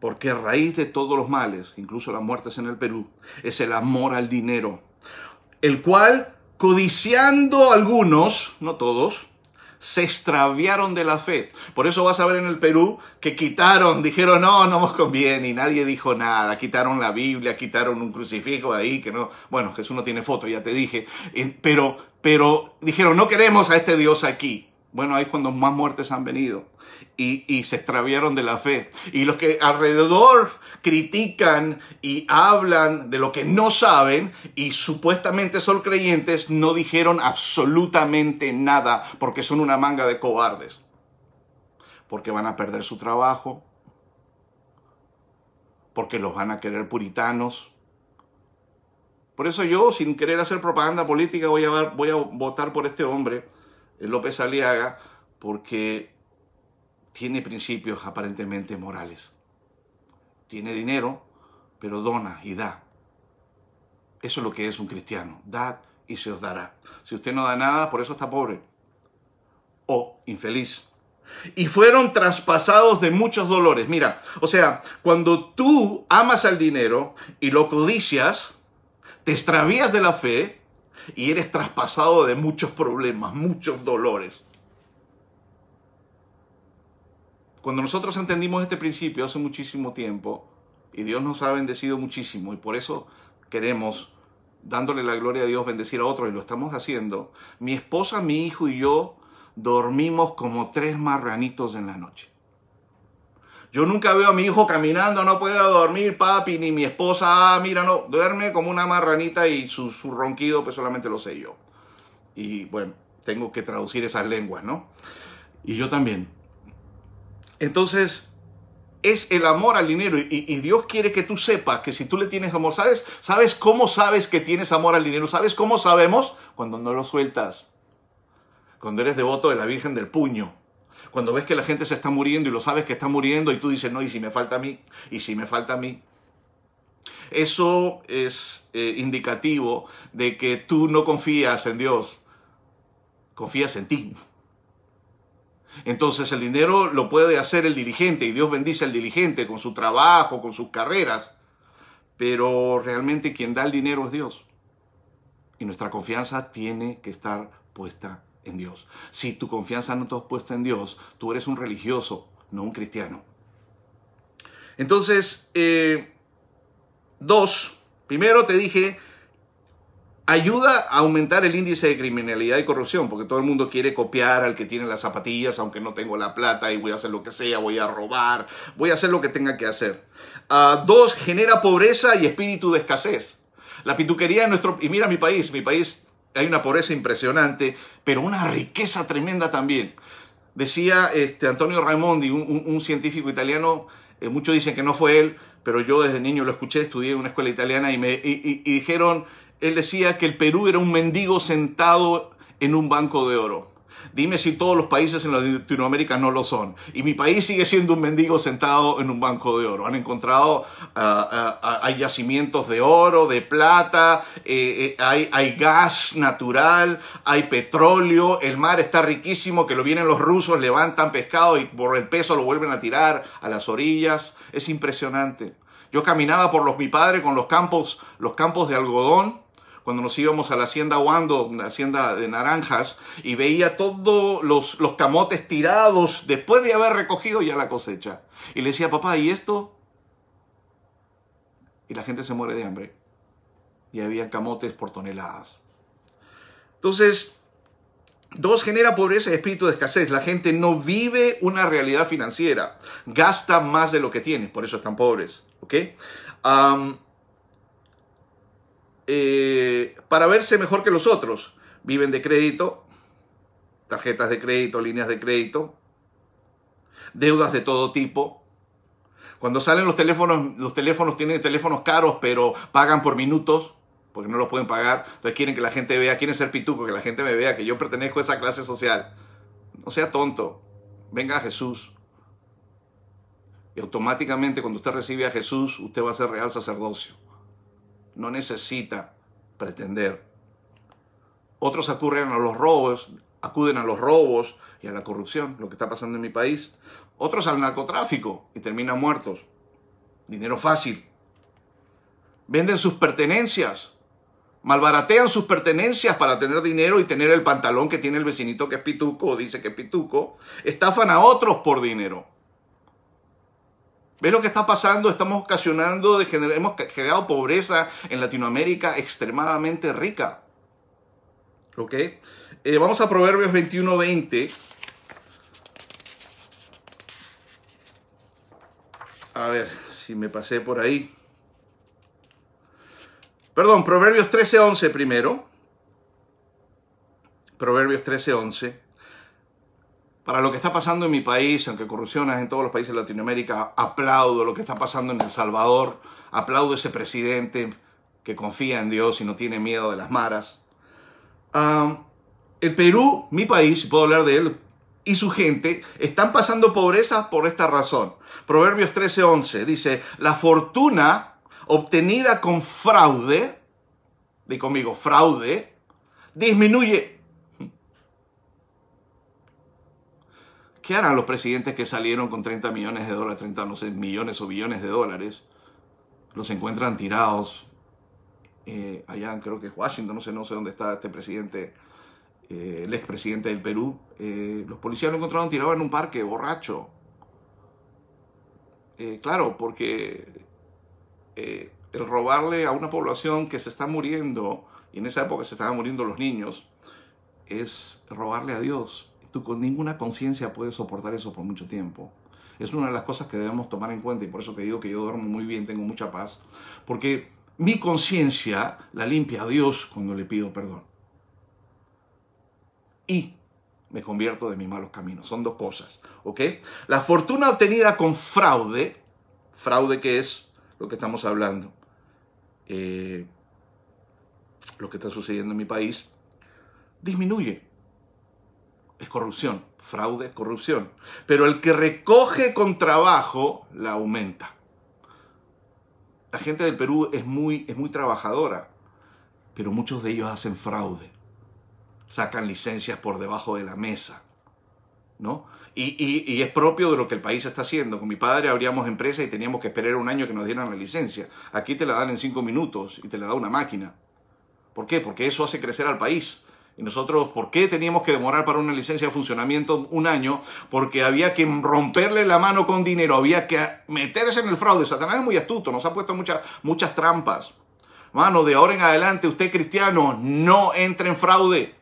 Porque a raíz de todos los males, incluso las muertes en el Perú, es el amor al dinero, el cual, codiciando algunos, no todos, se extraviaron de la fe. Por eso vas a ver en el Perú que quitaron, dijeron, no, no nos conviene, y nadie dijo nada. Quitaron la Biblia, quitaron un crucifijo ahí, que no, bueno, Jesús no tiene foto, ya te dije. Eh, pero, pero dijeron, no queremos a este Dios aquí. Bueno, ahí es cuando más muertes han venido y, se extraviaron de la fe. Y los que alrededor critican y hablan de lo que no saben y supuestamente son creyentes, no dijeron absolutamente nada porque son una manga de cobardes. Porque van a perder su trabajo, porque los van a querer puritanos. Por eso yo, sin querer hacer propaganda política, voy a, voy a votar por este hombre eh, López Aliaga porque tiene principios aparentemente morales. Tiene dinero, pero dona y da. Eso es lo que es un cristiano. Dad y se os dará. Si usted no da nada, por eso está pobre o infeliz. Y fueron traspasados de muchos dolores. Mira, o sea, cuando tú amas al dinero y lo codicias, te extravías de la fe y eres traspasado de muchos problemas, muchos dolores. Cuando nosotros entendimos este principio hace muchísimo tiempo, y Dios nos ha bendecido muchísimo, y por eso queremos, dándole la gloria a Dios, bendecir a otros, y lo estamos haciendo, mi esposa, mi hijo y yo dormimos como tres marranitos en la noche. Yo nunca veo a mi hijo caminando, no puedo dormir, papi, ni mi esposa, ah, mira, no, duerme como una marranita y su, ronquido, pues solamente lo sé yo. Y bueno, tengo que traducir esas lenguas, ¿no? Y yo también. Entonces, es el amor al dinero. y, Dios quiere que tú sepas que si tú le tienes amor, ¿sabes? ¿Sabes cómo sabes que tienes amor al dinero? ¿Sabes cómo sabemos? Cuando no lo sueltas. Cuando eres devoto de la Virgen del Puño. Cuando ves que la gente se está muriendo y lo sabes que está muriendo y tú dices, no, y si me falta a mí, y si me falta a mí. Eso es eh, indicativo de que tú no confías en Dios, confías en ti. Entonces el dinero lo puede hacer el dirigente y Dios bendice al dirigente con su trabajo, con sus carreras, pero realmente quien da el dinero es Dios. Y nuestra confianza tiene que estar puesta en Dios. Si tu confianza no está puesta en Dios, tú eres un religioso, no un cristiano. Entonces, eh, dos, primero te dije, ayuda a aumentar el índice de criminalidad y corrupción, porque todo el mundo quiere copiar al que tiene las zapatillas, aunque no tengo la plata y voy a hacer lo que sea, voy a robar, voy a hacer lo que tenga que hacer. Ah, dos, genera pobreza y espíritu de escasez. La pituquería en nuestro... Y mira mi país, mi país hay una pobreza impresionante, pero una riqueza tremenda también. Decía este, Antonio Raimondi, un, científico italiano, eh, muchos dicen que no fue él, pero yo desde niño lo escuché, estudié en una escuela italiana y me y dijeron, él decía que el Perú era un mendigo sentado en un banco de oro. Dime si todos los países en Latinoamérica no lo son. Y mi país sigue siendo un mendigo sentado en un banco de oro. Han encontrado, ah, ah, ah, hay yacimientos de oro, de plata, eh, eh, hay, gas natural, hay petróleo, el mar está riquísimo, que lo vienen los rusos, levantan pescado y por el peso lo vuelven a tirar a las orillas. Es impresionante. Yo caminaba por los, mi padre con los campos, los campos de algodón cuando nos íbamos a la hacienda Wando, la hacienda de naranjas, y veía todos los, camotes tirados después de haber recogido ya la cosecha. Y le decía, papá, ¿y esto? Y la gente se muere de hambre. Y había camotes por toneladas. Entonces, Dos, genera pobreza y espíritu de escasez. La gente no vive una realidad financiera. Gasta más de lo que tiene. Por eso están pobres. ¿Ok? Eh, para verse mejor que los otros. Viven de crédito, tarjetas de crédito, líneas de crédito, deudas de todo tipo. Cuando salen los teléfonos, los teléfonos tienen teléfonos caros, pero pagan por minutos porque no los pueden pagar. Entonces quieren que la gente vea, quieren ser pituco, que la gente me vea, que yo pertenezco a esa clase social. No sea tonto, venga a Jesús. Y automáticamente cuando usted recibe a Jesús, usted va a ser real sacerdocio no necesita pretender. Otros acuden a los robos, acuden a los robos y a la corrupción, lo que está pasando en mi país. Otros al narcotráfico y terminan muertos. Dinero fácil. Venden sus pertenencias, malbaratean sus pertenencias para tener dinero y tener el pantalón que tiene el vecinito que es pituco dice que es pituco. Estafan a otros por dinero. ¿Ves lo que está pasando? Estamos ocasionando, hemos generado pobreza en Latinoamérica extremadamente rica. ¿Ok? Eh, vamos a Proverbios 21.20. A ver si me pasé por ahí. Perdón, Proverbios 13.11 primero. Proverbios 13.11 para lo que está pasando en mi país, aunque corrupciones en todos los países de Latinoamérica, aplaudo lo que está pasando en El Salvador, aplaudo ese presidente que confía en Dios y no tiene miedo de las maras. Ah, el Perú, mi país, puedo hablar de él, y su gente están pasando pobreza por esta razón. Proverbios 13:11 dice, la fortuna obtenida con fraude, di conmigo, fraude, disminuye ¿Qué harán los presidentes que salieron con 30 millones de dólares, 30, no sé, millones o billones de dólares? Los encuentran tirados. Eh, allá creo que es Washington, no sé, no sé dónde está este presidente, eh, el expresidente del Perú. Eh, los policías lo encontraron tirado en un parque, borracho. Eh, claro, porque el robarle a una población que se está muriendo, y en esa época se estaban muriendo los niños, es robarle a Dios, tú con ninguna conciencia puedes soportar eso por mucho tiempo. Es una de las cosas que debemos tomar en cuenta y por eso te digo que yo duermo muy bien, tengo mucha paz, porque mi conciencia la limpia a Dios cuando le pido perdón. Y me convierto de mis malos caminos. Son dos cosas, ¿ok? La fortuna obtenida con fraude, fraude que es lo que estamos hablando, eh, lo que está sucediendo en mi país, disminuye es corrupción, fraude, corrupción. Pero el que recoge con trabajo la aumenta. La gente del Perú es muy, es muy trabajadora, pero muchos de ellos hacen fraude. Sacan licencias por debajo de la mesa. ¿No? Y, es propio de lo que el país está haciendo. Con mi padre abríamos empresa y teníamos que esperar un año que nos dieran la licencia. Aquí te la dan en cinco minutos y te la da una máquina. ¿Por qué? Porque eso hace crecer al país. Y nosotros, ¿por qué teníamos que demorar para una licencia de funcionamiento un año? Porque había que romperle la mano con dinero, había que meterse en el fraude. Satanás es muy astuto, nos ha puesto muchas, muchas trampas. Mano, de ahora en adelante, usted cristiano, no entre en fraude.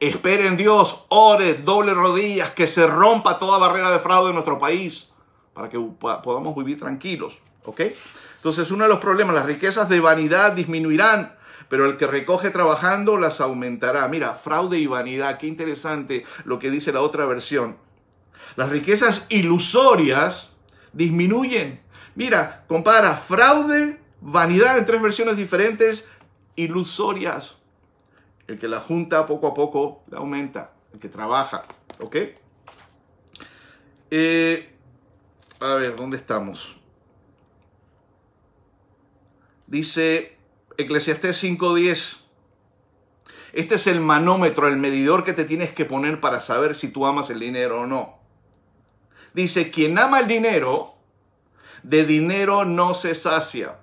Espere en Dios, ore, doble rodillas, que se rompa toda barrera de fraude en nuestro país, para que podamos vivir tranquilos. ¿Ok? Entonces, uno de los problemas, las riquezas de vanidad disminuirán pero el que recoge trabajando las aumentará. Mira, fraude y vanidad, qué interesante lo que dice la otra versión. Las riquezas ilusorias disminuyen. Mira, compara fraude, vanidad en tres versiones diferentes, ilusorias. El que la junta poco a poco la aumenta, el que trabaja, ¿ok? Eh, a ver, ¿dónde estamos? Dice Eclesiastés 5.10. Este es el manómetro, el medidor que te tienes que poner para saber si tú amas el dinero o no. Dice, quien ama el dinero, de dinero no se sacia.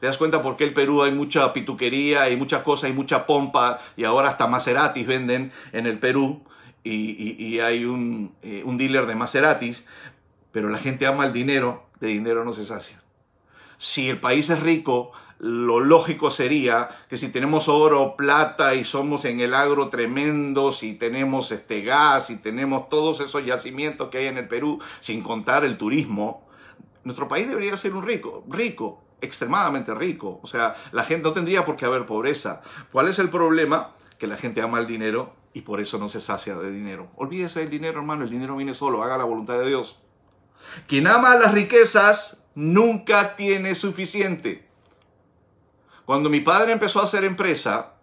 ¿Te das cuenta por qué en Perú hay mucha pituquería, hay muchas cosas, hay mucha pompa y ahora hasta Maseratis venden en el Perú y, hay un, eh, un dealer de Maseratis? Pero la gente ama el dinero, de dinero no se sacia. Si el país es rico, lo lógico sería que si tenemos oro, plata y somos en el agro tremendos, y tenemos este gas, y tenemos todos esos yacimientos que hay en el Perú, sin contar el turismo, nuestro país debería ser un rico, rico, extremadamente rico. O sea, la gente no tendría por qué haber pobreza. ¿Cuál es el problema? Que la gente ama el dinero y por eso no se sacia de dinero. Olvídese del dinero, hermano, el dinero viene solo, haga la voluntad de Dios. Quien ama las riquezas nunca tiene suficiente. Cuando mi padre empezó a hacer empresa,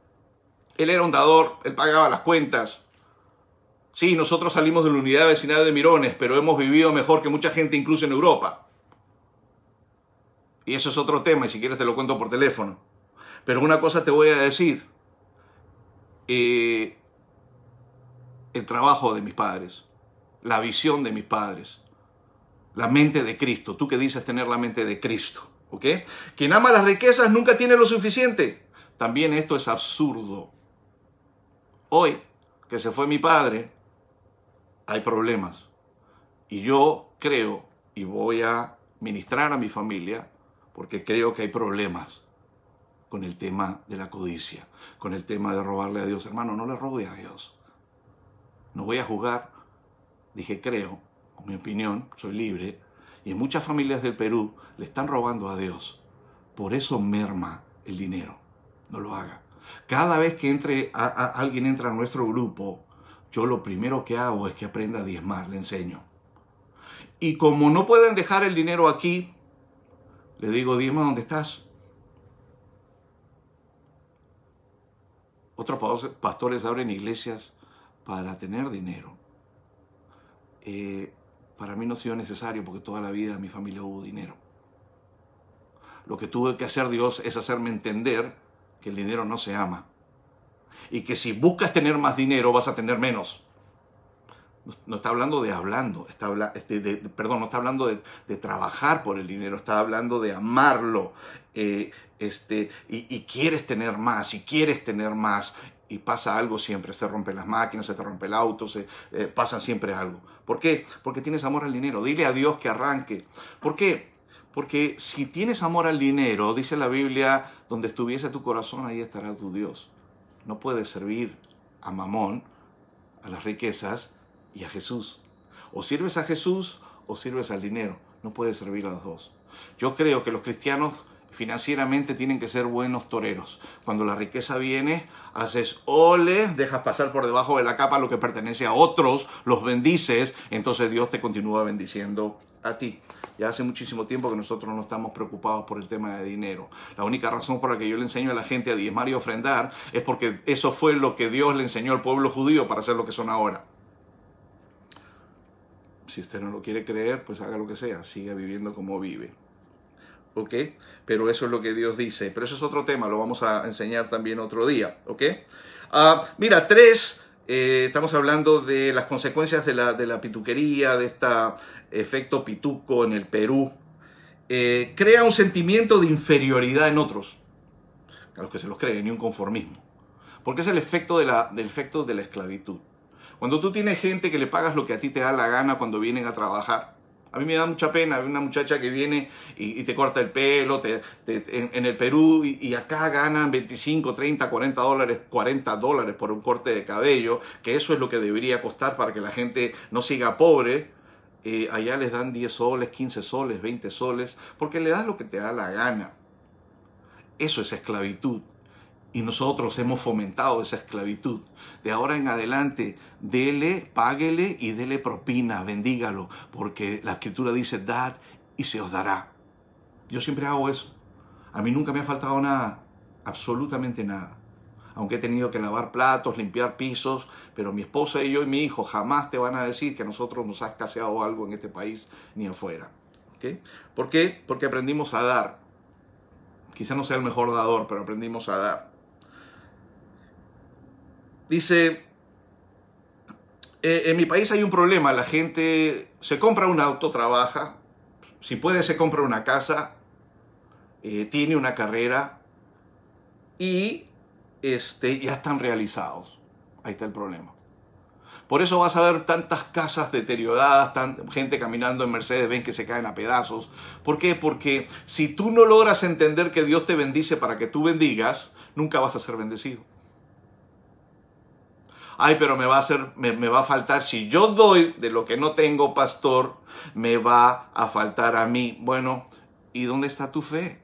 él era un dador, él pagaba las cuentas. Sí, nosotros salimos de la unidad vecinal de Mirones, pero hemos vivido mejor que mucha gente, incluso en Europa. Y eso es otro tema, y si quieres te lo cuento por teléfono. Pero una cosa te voy a decir. Eh, el trabajo de mis padres, la visión de mis padres, la mente de Cristo. Tú que dices tener la mente de Cristo. ¿Ok? Quien ama las riquezas nunca tiene lo suficiente. También esto es absurdo. Hoy, que se fue mi padre, hay problemas. Y yo creo, y voy a ministrar a mi familia, porque creo que hay problemas con el tema de la codicia, con el tema de robarle a Dios. Hermano, no le robe a Dios. No voy a jugar. Dije, creo, con mi opinión, soy libre, y muchas familias del Perú le están robando a Dios. Por eso merma el dinero. No lo haga. Cada vez que entre alguien entra a nuestro grupo, yo lo primero que hago es que aprenda a diezmar, le enseño. Y como no pueden dejar el dinero aquí, le digo, diezma dónde estás. Otros pastores abren iglesias para tener dinero. Eh, para mí no ha sido necesario porque toda la vida mi familia hubo dinero. Lo que tuve que hacer Dios es hacerme entender que el dinero no se ama. Y que si buscas tener más dinero vas a tener menos. No está hablando de hablando, está este, perdón, no está hablando de, trabajar por el dinero, está hablando de amarlo. Eh, este, y, quieres tener más, y quieres tener más, y pasa algo siempre, se rompen las máquinas, se te rompe el auto, se, eh, pasa siempre algo. ¿Por qué? Porque tienes amor al dinero. Dile a Dios que arranque. ¿Por qué? Porque si tienes amor al dinero, dice la Biblia, donde estuviese tu corazón, ahí estará tu Dios. No puedes servir a Mamón, a las riquezas y a Jesús. O sirves a Jesús o sirves al dinero. No puedes servir a los dos. Yo creo que los cristianos Financieramente tienen que ser buenos toreros. Cuando la riqueza viene, haces ole, dejas pasar por debajo de la capa lo que pertenece a otros, los bendices, entonces Dios te continúa bendiciendo a ti. Ya hace muchísimo tiempo que nosotros no estamos preocupados por el tema de dinero. La única razón por la que yo le enseño a la gente a diezmar y ofrendar es porque eso fue lo que Dios le enseñó al pueblo judío para ser lo que son ahora. Si usted no lo quiere creer, pues haga lo que sea, siga viviendo como vive. ¿ok? Pero eso es lo que Dios dice. Pero eso es otro tema, lo vamos a enseñar también otro día, ¿ok? Ah, mira, tres, eh, estamos hablando de las consecuencias de la, pituquería, de este efecto pituco en el Perú. Eh, crea un sentimiento de inferioridad en otros, a los que se los creen, y un conformismo. Porque es el efecto de la, del efecto de la esclavitud. Cuando tú tienes gente que le pagas lo que a ti te da la gana cuando vienen a trabajar, a mí me da mucha pena una muchacha que viene y, te corta el pelo, en, el Perú y, acá ganan 25, 30, 40 dólares, 40 dólares por un corte de cabello, que eso es lo que debería costar para que la gente no siga pobre. Eh, allá les dan 10 soles, 15 soles, 20 soles, porque le das lo que te da la gana. Eso es esclavitud y nosotros hemos fomentado esa esclavitud. De ahora en adelante, dele, páguele y dele propina, bendígalo, porque la escritura dice, dad y se os dará. Yo siempre hago eso. A mí nunca me ha faltado nada, absolutamente nada. Aunque he tenido que lavar platos, limpiar pisos, pero mi esposa y yo y mi hijo jamás te van a decir que a nosotros nos ha escaseado algo en este país ni afuera. ¿Por qué? Porque aprendimos a dar. Quizá no sea el mejor dador, pero aprendimos a dar. Dice, eh, en mi país hay un problema, la gente se compra un auto, trabaja, si puede se compra una casa, eh, tiene una carrera y este, ya están realizados. Ahí está el problema. Por eso vas a ver tantas casas deterioradas, gente caminando en Mercedes, ven que se caen a pedazos. ¿Por qué? Porque si tú no logras entender que Dios te bendice para que tú bendigas, nunca vas a ser bendecido ay, pero me va a hacer, me, va a faltar, si yo doy de lo que no tengo, pastor, me va a faltar a mí. Bueno, ¿y dónde está tu fe?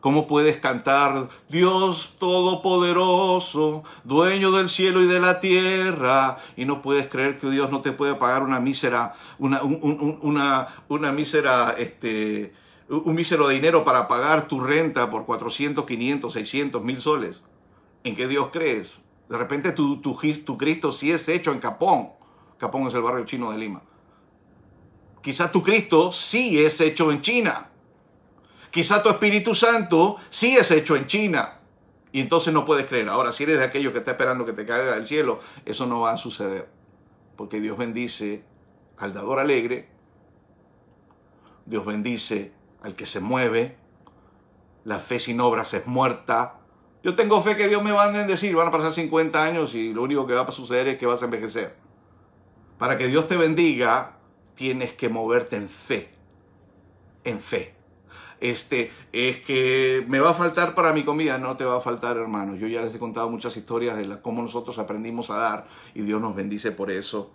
¿Cómo puedes cantar, Dios Todopoderoso, dueño del cielo y de la tierra, y no puedes creer que Dios no te puede pagar una mísera, una, un, una, una mísera, este, un mísero dinero para pagar tu renta por 400, 500, 600, mil soles? ¿En qué Dios crees? De repente tu, Cristo sí es hecho en Capón. Capón es el barrio chino de Lima. Quizás tu Cristo sí es hecho en China. Quizá tu Espíritu Santo sí es hecho en China. Y entonces no puedes creer. Ahora, si eres de aquellos que está esperando que te caiga del cielo, eso no va a suceder. Porque Dios bendice al dador alegre. Dios bendice al que se mueve. La fe sin obras es muerta. Yo tengo fe que Dios me va a decir, Van a pasar 50 años y lo único que va a suceder es que vas a envejecer. Para que Dios te bendiga, tienes que moverte en fe. En fe. Este, es que me va a faltar para mi comida. No te va a faltar, hermano. Yo ya les he contado muchas historias de cómo nosotros aprendimos a dar y Dios nos bendice por eso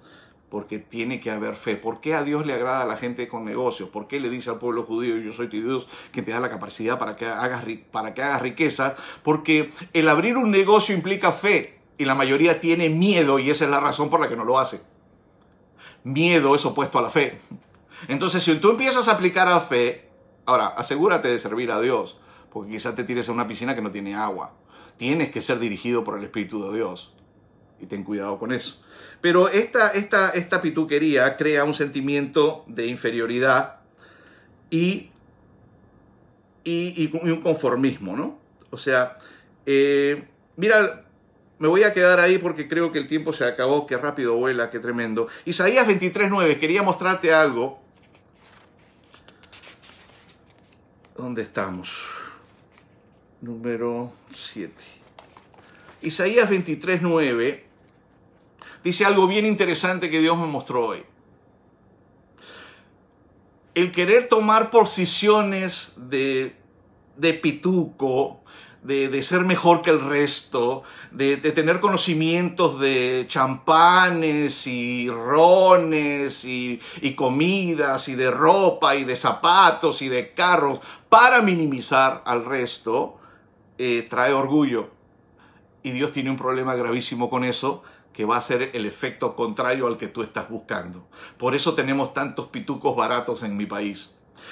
porque tiene que haber fe. ¿Por qué a Dios le agrada a la gente con negocios? ¿Por qué le dice al pueblo judío, yo soy tu Dios, que te da la capacidad para que hagas, para que hagas riquezas? Porque el abrir un negocio implica fe y la mayoría tiene miedo y esa es la razón por la que no lo hace. Miedo es opuesto a la fe. Entonces, si tú empiezas a aplicar a fe, ahora, asegúrate de servir a Dios, porque quizás te tires a una piscina que no tiene agua. Tienes que ser dirigido por el Espíritu de Dios. Y ten cuidado con eso. Pero esta, esta, esta pituquería crea un sentimiento de inferioridad y, y, un conformismo, ¿no? O sea, eh, mira, me voy a quedar ahí porque creo que el tiempo se acabó, qué rápido vuela, qué tremendo. Isaías 23.9, quería mostrarte algo. ¿Dónde estamos? Número 7. Isaías 23.9 dice algo bien interesante que Dios me mostró hoy. El querer tomar posiciones de, de pituco, de, ser mejor que el resto, de, tener conocimientos de champanes y rones y, comidas y de ropa y de zapatos y de carros para minimizar al resto, eh, trae orgullo. Y Dios tiene un problema gravísimo con eso que va a ser el efecto contrario al que tú estás buscando. Por eso tenemos tantos pitucos baratos en mi país.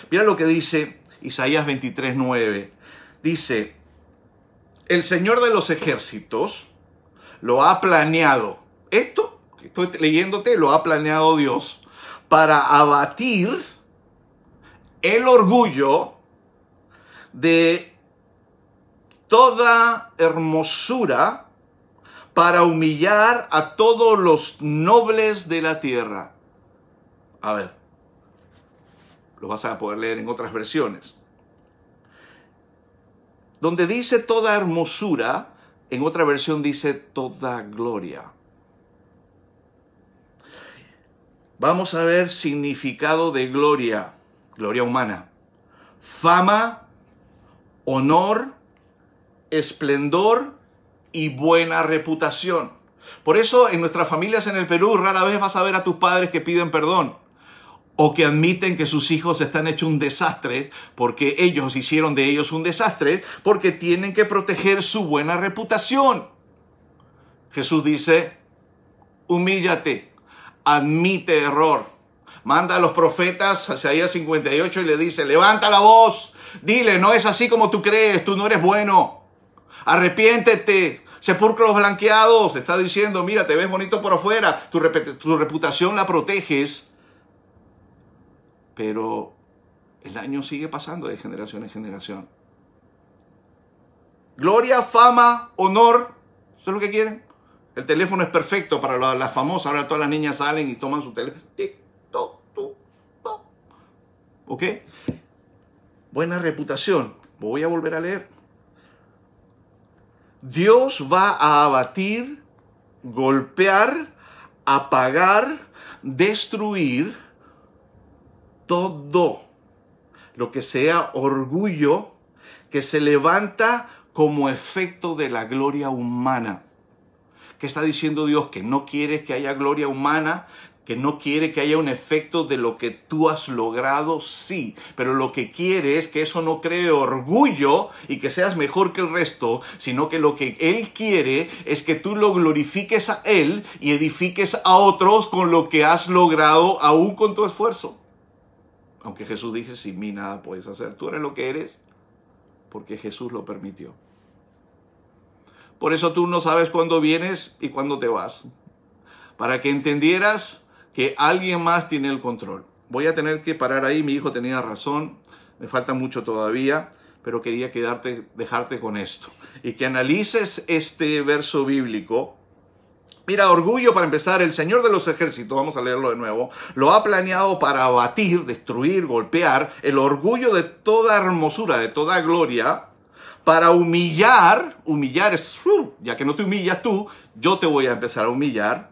Mira lo que dice Isaías 23:9. Dice, el Señor de los ejércitos lo ha planeado. Esto que estoy leyéndote lo ha planeado Dios para abatir el orgullo de toda hermosura para humillar a todos los nobles de la tierra. A ver, lo vas a poder leer en otras versiones. Donde dice toda hermosura, en otra versión dice toda gloria. Vamos a ver significado de gloria, gloria humana. Fama, honor, esplendor, y buena reputación. Por eso en nuestras familias en el Perú rara vez vas a ver a tus padres que piden perdón o que admiten que sus hijos están hechos un desastre porque ellos hicieron de ellos un desastre porque tienen que proteger su buena reputación. Jesús dice, humíllate, admite error. Manda a los profetas, Isaías 58, y le dice, levanta la voz, dile, no es así como tú crees, tú no eres bueno. Arrepiéntete. Sepulcros blanqueados. Te está diciendo, mira, te ves bonito por afuera. Tu, reputación la proteges. Pero el año sigue pasando de generación en generación. Gloria, fama, honor. Eso es lo que quieren. El teléfono es perfecto para las famosas. Ahora todas las niñas salen y toman su teléfono. ¿Ok? Buena reputación. Voy a volver a leer. Dios va a abatir, golpear, apagar, destruir todo lo que sea orgullo que se levanta como efecto de la gloria humana. ¿Qué está diciendo Dios? Que no quiere que haya gloria humana, que no quiere que haya un efecto de lo que tú has logrado, sí, pero lo que quiere es que eso no cree orgullo y que seas mejor que el resto, sino que lo que Él quiere es que tú lo glorifiques a Él y edifiques a otros con lo que has logrado aún con tu esfuerzo. Aunque Jesús dice, sin mí nada puedes hacer, tú eres lo que eres porque Jesús lo permitió. Por eso tú no sabes cuándo vienes y cuándo te vas. Para que entendieras que alguien más tiene el control. Voy a tener que parar ahí, mi hijo tenía razón, me falta mucho todavía, pero quería quedarte, dejarte con esto. Y que analices este verso bíblico. Mira, orgullo para empezar, el Señor de los ejércitos, vamos a leerlo de nuevo, lo ha planeado para abatir, destruir, golpear el orgullo de toda hermosura, de toda gloria, para humillar, humillar es, uh, ya que no te humillas tú, yo te voy a empezar a humillar,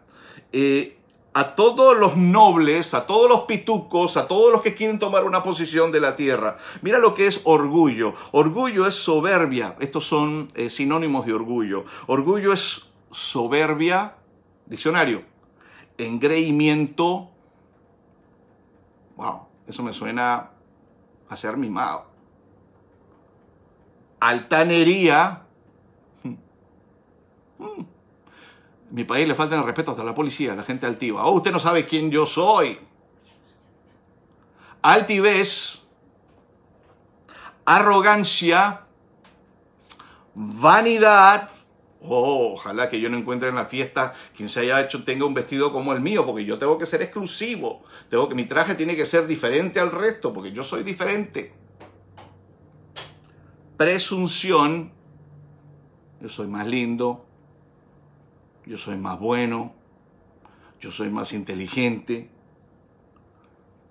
eh, a todos los nobles, a todos los pitucos, a todos los que quieren tomar una posición de la tierra. Mira lo que es orgullo. Orgullo es soberbia. Estos son eh, sinónimos de orgullo. Orgullo es soberbia, diccionario, engreimiento. Wow, eso me suena a ser mimado. Altanería. <laughs> Hmm mi país le falta el respeto hasta la policía, la gente altiva. Oh, usted no sabe quién yo soy. Altivez, arrogancia, vanidad. Oh, ojalá que yo no encuentre en la fiesta quien se haya hecho tenga un vestido como el mío, porque yo tengo que ser exclusivo. Tengo que mi traje tiene que ser diferente al resto, porque yo soy diferente. Presunción. Yo soy más lindo, yo soy más bueno, yo soy más inteligente.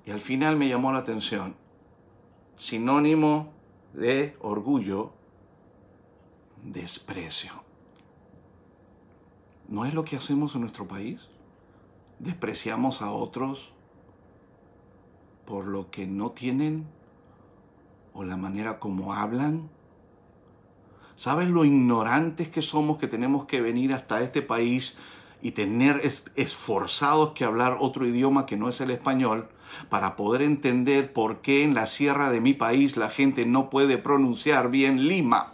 Y al final me llamó la atención, sinónimo de orgullo, desprecio. ¿No es lo que hacemos en nuestro país? Despreciamos a otros por lo que no tienen o la manera como hablan ¿Sabes lo ignorantes que somos que tenemos que venir hasta este país y tener esforzados que hablar otro idioma que no es el español para poder entender por qué en la sierra de mi país la gente no puede pronunciar bien Lima?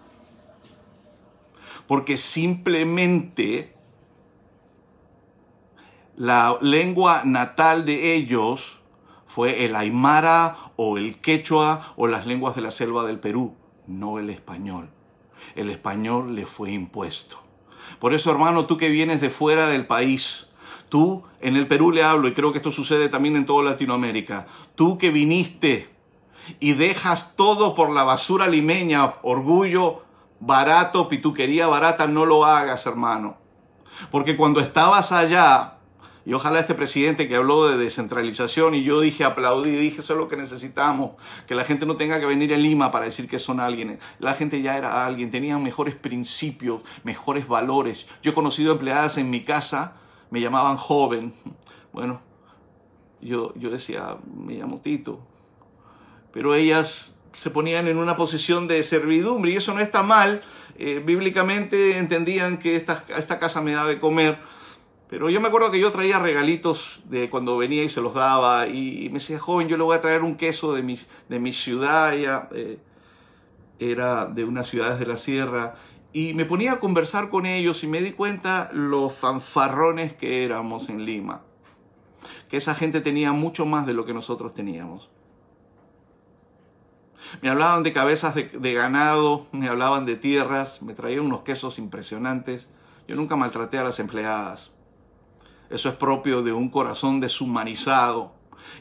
Porque simplemente la lengua natal de ellos fue el aymara o el quechua o las lenguas de la selva del Perú, no el español el español le fue impuesto. Por eso, hermano, tú que vienes de fuera del país, tú en el Perú le hablo, y creo que esto sucede también en toda Latinoamérica, tú que viniste y dejas todo por la basura limeña, orgullo barato, pituquería barata, no lo hagas, hermano. Porque cuando estabas allá, y ojalá este presidente que habló de descentralización y yo dije, aplaudí, dije, eso es lo que necesitamos, que la gente no tenga que venir a Lima para decir que son alguien. La gente ya era alguien, tenían mejores principios, mejores valores. Yo he conocido empleadas en mi casa, me llamaban joven. Bueno, yo, yo decía, me llamo Tito. Pero ellas se ponían en una posición de servidumbre y eso no está mal. Eh, bíblicamente entendían que esta, esta casa me da de comer pero yo me acuerdo que yo traía regalitos de cuando venía y se los daba y, me decía, joven, yo le voy a traer un queso de, mis, de mi ciudad, eh, era de unas ciudades de la sierra, y me ponía a conversar con ellos y me di cuenta los fanfarrones que éramos en Lima, que esa gente tenía mucho más de lo que nosotros teníamos. Me hablaban de cabezas de ganado, me hablaban de tierras, me traían unos quesos impresionantes. Yo nunca maltraté a las empleadas eso es propio de un corazón deshumanizado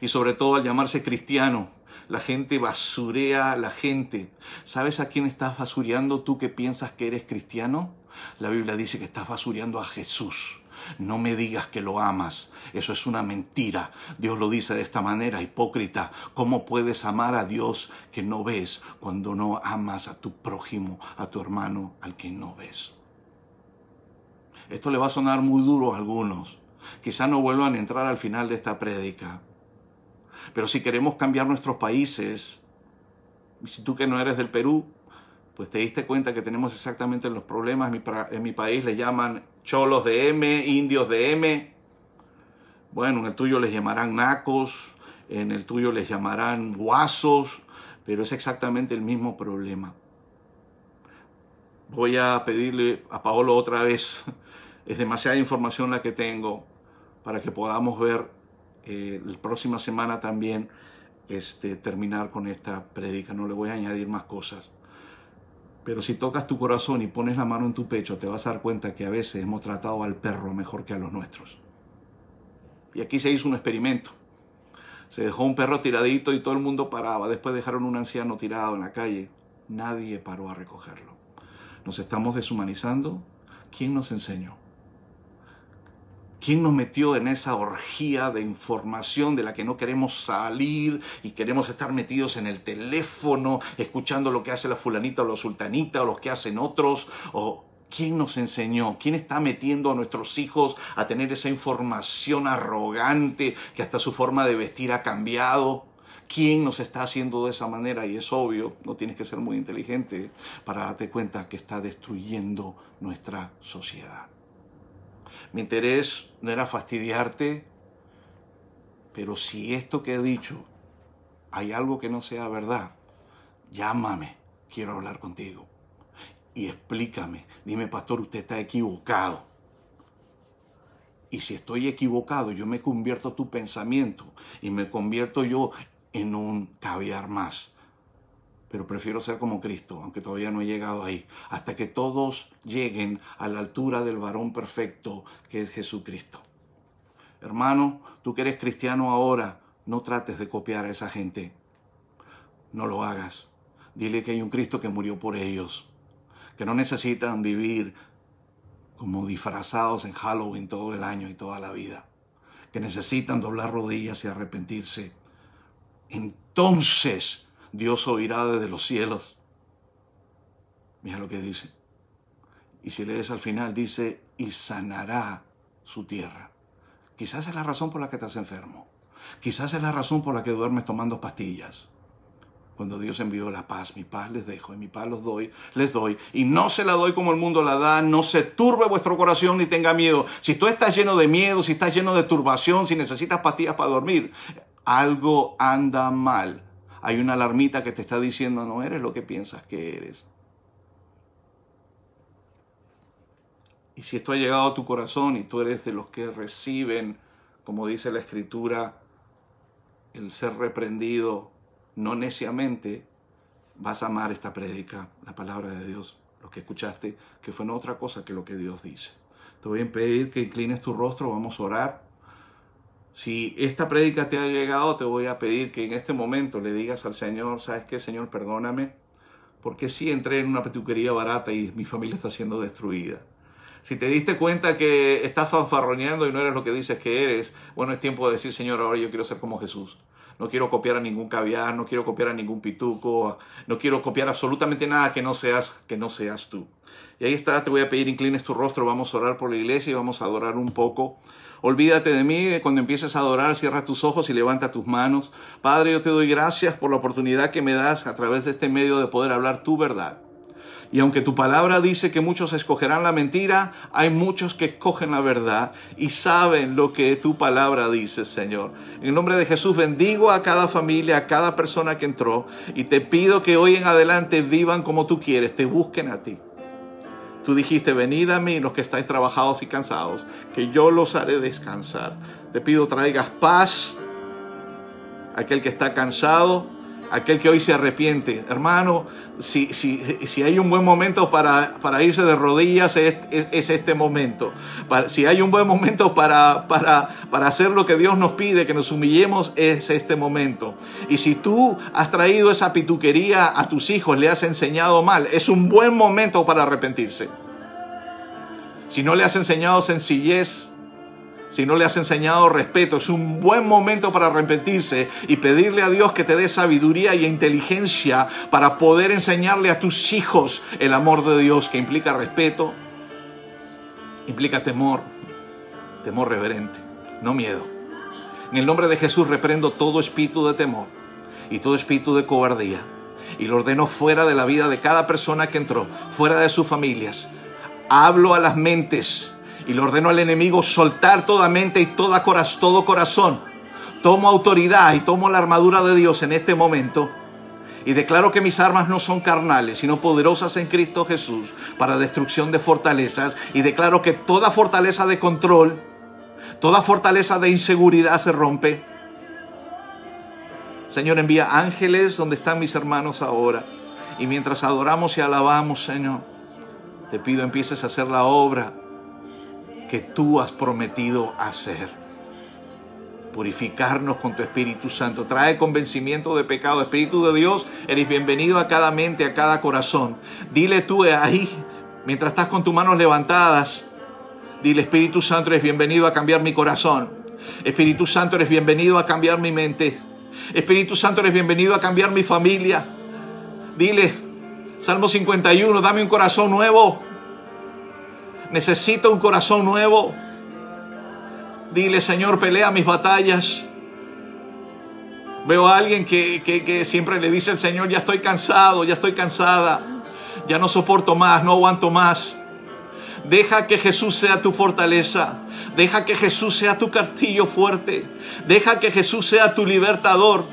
y sobre todo al llamarse cristiano. La gente basurea a la gente. ¿Sabes a quién estás basureando tú que piensas que eres cristiano? La Biblia dice que estás basureando a Jesús. No me digas que lo amas. Eso es una mentira. Dios lo dice de esta manera, hipócrita. ¿Cómo puedes amar a Dios que no ves cuando no amas a tu prójimo, a tu hermano, al que no ves? Esto le va a sonar muy duro a algunos, Quizá no vuelvan a entrar al final de esta predica, Pero si queremos cambiar nuestros países, si tú que no eres del Perú, pues te diste cuenta que tenemos exactamente los problemas. En mi, en mi país le llaman cholos de M, indios de M. Bueno, en el tuyo les llamarán nacos, en el tuyo les llamarán guasos, pero es exactamente el mismo problema. Voy a pedirle a Paolo otra vez, <laughs> es demasiada información la que tengo, para que podamos ver eh, la próxima semana también este, terminar con esta predica. No le voy a añadir más cosas. Pero si tocas tu corazón y pones la mano en tu pecho, te vas a dar cuenta que a veces hemos tratado al perro mejor que a los nuestros. Y aquí se hizo un experimento. Se dejó un perro tiradito y todo el mundo paraba. Después dejaron un anciano tirado en la calle. Nadie paró a recogerlo. Nos estamos deshumanizando. ¿Quién nos enseñó? ¿Quién nos metió en esa orgía de información de la que no queremos salir y queremos estar metidos en el teléfono, escuchando lo que hace la fulanita o la sultanita o los que hacen otros? ¿O quién nos enseñó? ¿Quién está metiendo a nuestros hijos a tener esa información arrogante que hasta su forma de vestir ha cambiado? quién nos está haciendo de esa manera y es obvio, no tienes que ser muy inteligente para darte cuenta que está destruyendo nuestra sociedad. Mi interés no era fastidiarte, pero si esto que he dicho hay algo que no sea verdad, llámame, quiero hablar contigo. Y explícame, dime, pastor, usted está equivocado. Y si estoy equivocado, yo me convierto tu pensamiento y me convierto yo en un caviar más pero prefiero ser como Cristo, aunque todavía no he llegado ahí, hasta que todos lleguen a la altura del varón perfecto que es Jesucristo. Hermano, tú que eres cristiano ahora, no trates de copiar a esa gente. No lo hagas. Dile que hay un Cristo que murió por ellos, que no necesitan vivir como disfrazados en Halloween todo el año y toda la vida, que necesitan doblar rodillas y arrepentirse. Entonces Dios oirá desde los cielos. Mira lo que dice. Y si lees al final, dice, y sanará su tierra. Quizás es la razón por la que estás enfermo. Quizás es la razón por la que duermes tomando pastillas. Cuando Dios envió la paz, mi paz les dejo y mi paz los doy, les doy. Y no se la doy como el mundo la da, no se turbe vuestro corazón ni tenga miedo. Si tú estás lleno de miedo, si estás lleno de turbación, si necesitas pastillas para dormir, algo anda mal hay una alarmita que te está diciendo no eres lo que piensas que eres. Y si esto ha llegado a tu corazón y tú eres de los que reciben, como dice la escritura, el ser reprendido no neciamente, vas a amar esta prédica la palabra de Dios, lo que escuchaste, que fue no otra cosa que lo que Dios dice. Te voy a pedir que inclines tu rostro, vamos a orar. Si esta prédica te ha llegado, te voy a pedir que en este momento le digas al Señor, ¿sabes qué, Señor? Perdóname, porque sí entré en una petuquería barata y mi familia está siendo destruida. Si te diste cuenta que estás fanfarroneando y no eres lo que dices que eres, bueno, es tiempo de decir, Señor, ahora yo quiero ser como Jesús. No quiero copiar a ningún caviar, no quiero copiar a ningún pituco, no quiero copiar absolutamente nada que no seas, que no seas tú. Y ahí está, te voy a pedir, inclines tu rostro, vamos a orar por la iglesia y vamos a adorar un poco. Olvídate de mí eh, cuando empieces a adorar, cierra tus ojos y levanta tus manos. Padre, yo te doy gracias por la oportunidad que me das a través de este medio de poder hablar tu verdad. Y aunque tu palabra dice que muchos escogerán la mentira, hay muchos que escogen la verdad y saben lo que tu palabra dice, Señor. En el nombre de Jesús bendigo a cada familia, a cada persona que entró y te pido que hoy en adelante vivan como tú quieres, te busquen a ti. Tú dijiste, venid a mí los que estáis trabajados y cansados, que yo los haré descansar. Te pido traigas paz a aquel que está cansado, aquel que hoy se arrepiente. Hermano, si, si, hay un buen momento para, irse de rodillas, es, este momento. si hay un buen momento para, para, para hacer lo que Dios nos pide, que nos humillemos, es este momento. Y si tú has traído esa pituquería a tus hijos, le has enseñado mal, es un buen momento para arrepentirse. Si no le has enseñado sencillez, si no le has enseñado respeto. Es un buen momento para arrepentirse y pedirle a Dios que te dé sabiduría y inteligencia para poder enseñarle a tus hijos el amor de Dios, que implica respeto, implica temor, temor reverente, no miedo. En el nombre de Jesús reprendo todo espíritu de temor y todo espíritu de cobardía. Y lo ordeno fuera de la vida de cada persona que entró, fuera de sus familias. Hablo a las mentes y le ordeno al enemigo soltar toda mente y toda todo corazón. Tomo autoridad y tomo la armadura de Dios en este momento y declaro que mis armas no son carnales, sino poderosas en Cristo Jesús para destrucción de fortalezas. Y declaro que toda fortaleza de control, toda fortaleza de inseguridad se rompe. Señor, envía ángeles donde están mis hermanos ahora. Y mientras adoramos y alabamos, Señor, te pido empieces a hacer la obra que tú has prometido hacer. Purificarnos con tu Espíritu Santo. Trae convencimiento de pecado. Espíritu de Dios, eres bienvenido a cada mente, a cada corazón. Dile tú eh, ahí, mientras estás con tus manos levantadas, dile Espíritu Santo, eres bienvenido a cambiar mi corazón. Espíritu Santo, eres bienvenido a cambiar mi mente. Espíritu Santo, eres bienvenido a cambiar mi familia. Dile, Salmo 51, dame un corazón nuevo Necesito un corazón nuevo. Dile, Señor, pelea mis batallas. Veo a alguien que, que siempre le dice al Señor, ya estoy cansado, ya estoy cansada, ya no soporto más, no aguanto más. Deja que Jesús sea tu fortaleza. Deja que Jesús sea tu castillo fuerte. Deja que Jesús sea tu libertador.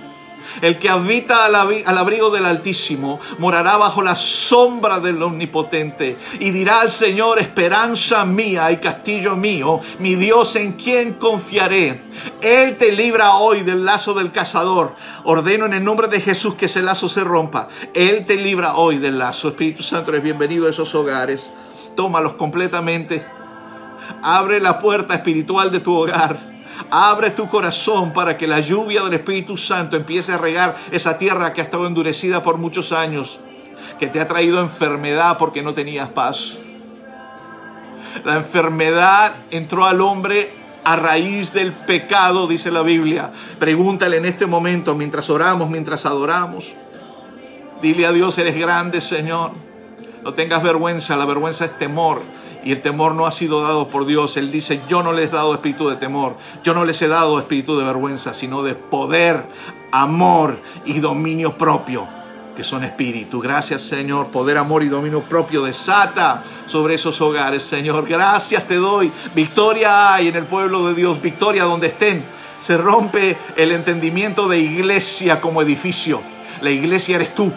El que habita al, abrigo del Altísimo morará bajo la sombra del Omnipotente y dirá al Señor, esperanza mía y castillo mío, mi Dios en quien confiaré. Él te libra hoy del lazo del cazador. Ordeno en el nombre de Jesús que ese lazo se rompa. Él te libra hoy del lazo. Espíritu Santo, es bienvenido a esos hogares. Tómalos completamente. Abre la puerta espiritual de tu hogar Abre tu corazón para que la lluvia del Espíritu Santo empiece a regar esa tierra que ha estado endurecida por muchos años, que te ha traído enfermedad porque no tenías paz. La enfermedad entró al hombre a raíz del pecado, dice la Biblia. Pregúntale en este momento, mientras oramos, mientras adoramos. Dile a Dios, eres grande, Señor. No tengas vergüenza, la vergüenza es temor. Y el temor no ha sido dado por Dios. Él dice, yo no les he dado espíritu de temor, yo no les he dado espíritu de vergüenza, sino de poder, amor y dominio propio, que son espíritu. Gracias Señor, poder, amor y dominio propio desata sobre esos hogares, Señor. Gracias te doy. Victoria hay en el pueblo de Dios, victoria donde estén. Se rompe el entendimiento de iglesia como edificio. La iglesia eres tú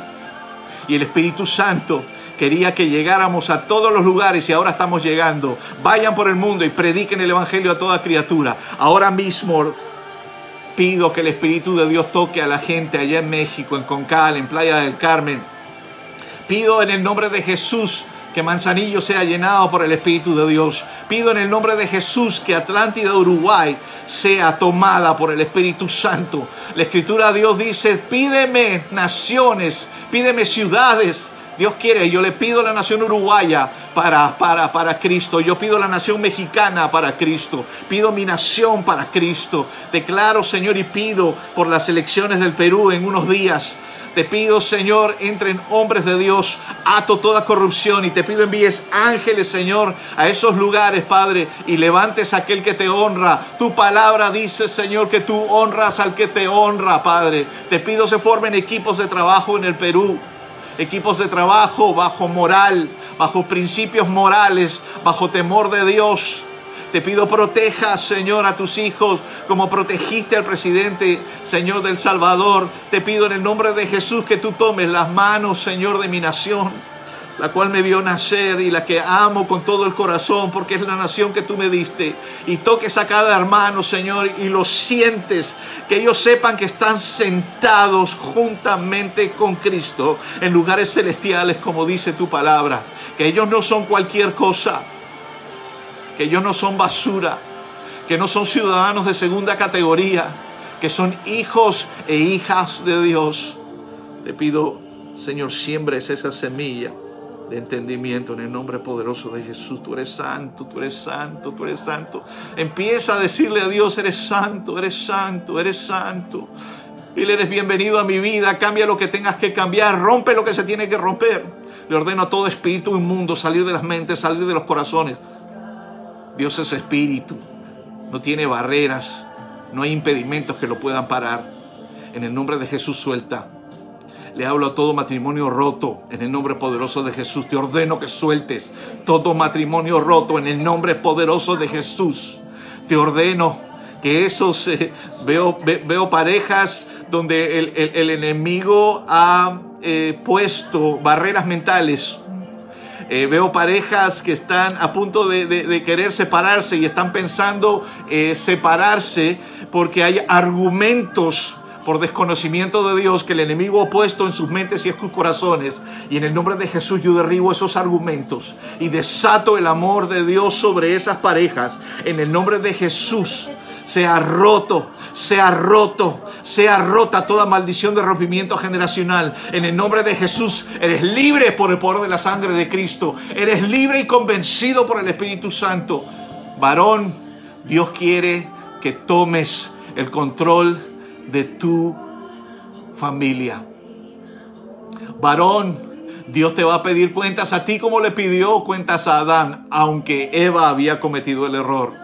y el Espíritu Santo quería que llegáramos a todos los lugares y ahora estamos llegando. Vayan por el mundo y prediquen el Evangelio a toda criatura. Ahora mismo pido que el Espíritu de Dios toque a la gente allá en México, en Concal, en Playa del Carmen. Pido en el nombre de Jesús que Manzanillo sea llenado por el Espíritu de Dios. Pido en el nombre de Jesús que Atlántida, Uruguay, sea tomada por el Espíritu Santo. La Escritura de Dios dice, pídeme naciones, pídeme ciudades, Dios quiere, yo le pido a la nación uruguaya para, para, para Cristo, yo pido a la nación mexicana para Cristo, pido mi nación para Cristo, declaro Señor y pido por las elecciones del Perú en unos días. Te pido, Señor, entren hombres de Dios, ato toda corrupción y te pido envíes ángeles, Señor, a esos lugares, Padre, y levantes a aquel que te honra. Tu palabra dice, Señor, que tú honras al que te honra, Padre. Te pido se formen equipos de trabajo en el Perú equipos de trabajo bajo moral, bajo principios morales, bajo temor de Dios. Te pido proteja, Señor, a tus hijos como protegiste al presidente, Señor del Salvador. Te pido en el nombre de Jesús que tú tomes las manos, Señor, de mi nación la cual me vio nacer y la que amo con todo el corazón porque es la nación que tú me diste. Y toques a cada hermano, Señor, y lo sientes, que ellos sepan que están sentados juntamente con Cristo en lugares celestiales, como dice tu palabra, que ellos no son cualquier cosa, que ellos no son basura, que no son ciudadanos de segunda categoría, que son hijos e hijas de Dios. Te pido, Señor, siembres esa semilla de entendimiento en el nombre poderoso de Jesús. Tú eres santo, tú eres santo, tú eres santo. Empieza a decirle a Dios, eres santo, eres santo, eres santo. Y le eres bienvenido a mi vida, cambia lo que tengas que cambiar, rompe lo que se tiene que romper. Le ordeno a todo espíritu inmundo salir de las mentes, salir de los corazones. Dios es espíritu, no tiene barreras, no hay impedimentos que lo puedan parar. En el nombre de Jesús suelta le hablo a todo matrimonio roto en el nombre poderoso de Jesús. Te ordeno que sueltes todo matrimonio roto en el nombre poderoso de Jesús. Te ordeno que esos eh, veo, veo parejas donde el, enemigo ha eh, puesto barreras mentales. Eh, veo parejas que están a punto de, de querer separarse y están pensando separarse porque hay argumentos por desconocimiento de Dios que el enemigo ha puesto en sus mentes y en sus corazones. Y en el nombre de Jesús yo derribo esos argumentos y desato el amor de Dios sobre esas parejas. En el nombre de Jesús sea roto, sea roto, sea rota toda maldición de rompimiento generacional. En el nombre de Jesús, eres libre por el poder de la sangre de Cristo. Eres libre y convencido por el Espíritu Santo. Varón, Dios quiere que tomes el control de tu familia. Varón, Dios te va a pedir cuentas a ti como le pidió cuentas a Adán, aunque Eva había cometido el error.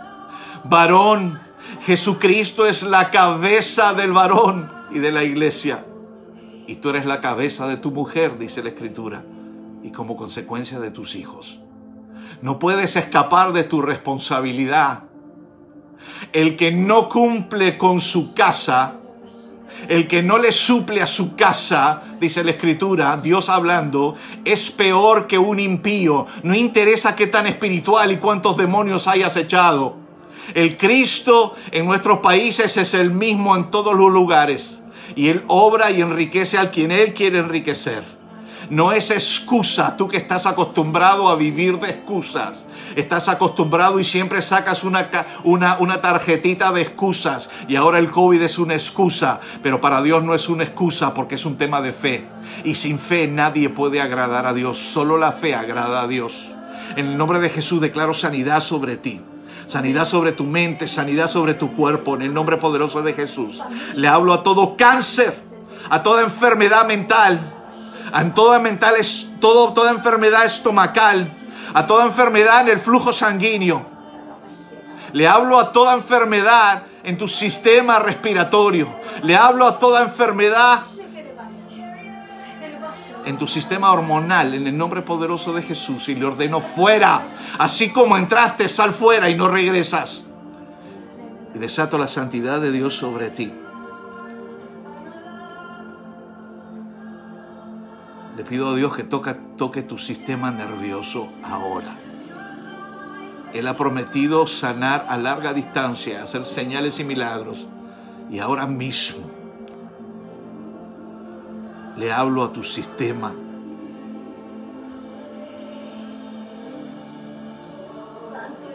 Varón, Jesucristo es la cabeza del varón y de la iglesia. Y tú eres la cabeza de tu mujer, dice la escritura, y como consecuencia de tus hijos. No puedes escapar de tu responsabilidad. El que no cumple con su casa, el que no le suple a su casa, dice la escritura, Dios hablando, es peor que un impío. No interesa qué tan espiritual y cuántos demonios hayas echado. El Cristo en nuestros países es el mismo en todos los lugares. Y Él obra y enriquece al quien Él quiere enriquecer no es excusa, tú que estás acostumbrado a vivir de excusas estás acostumbrado y siempre sacas una, una, una tarjetita de excusas. Y ahora el COVID es una excusa, pero para Dios no es una excusa porque es un tema de fe. Y sin fe nadie puede agradar a Dios, solo la fe agrada a Dios. En el nombre de Jesús declaro sanidad sobre ti sanidad sobre tu mente, sanidad sobre tu cuerpo, en el nombre poderoso de Jesús. Le hablo a todo cáncer, a toda enfermedad mental, a toda mental, todo, toda enfermedad estomacal, a toda enfermedad en el flujo sanguíneo. Le hablo a toda enfermedad en tu sistema respiratorio. Le hablo a toda enfermedad en tu sistema hormonal en el nombre poderoso de Jesús y le ordeno fuera. Así como entraste, sal fuera y no regresas. Y desato la santidad de Dios sobre ti. Le pido a Dios que toque, toque tu sistema nervioso ahora. Él ha prometido sanar a larga distancia, hacer señales y milagros. Y ahora mismo le hablo a tu sistema.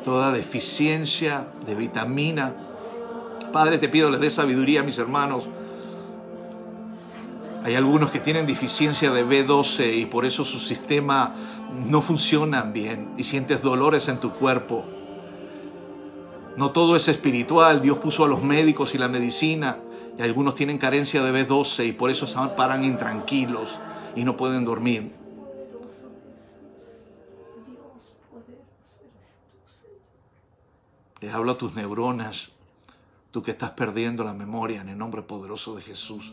Toda deficiencia de vitamina. Padre, te pido les dé sabiduría a mis hermanos hay algunos que tienen deficiencia de B12 y por eso su sistema no funciona bien y sientes dolores en tu cuerpo. No todo es espiritual. Dios puso a los médicos y la medicina y algunos tienen carencia de B12 y por eso paran intranquilos y no pueden dormir. Les hablo a tus neuronas, tú que estás perdiendo la memoria en el nombre poderoso de Jesús.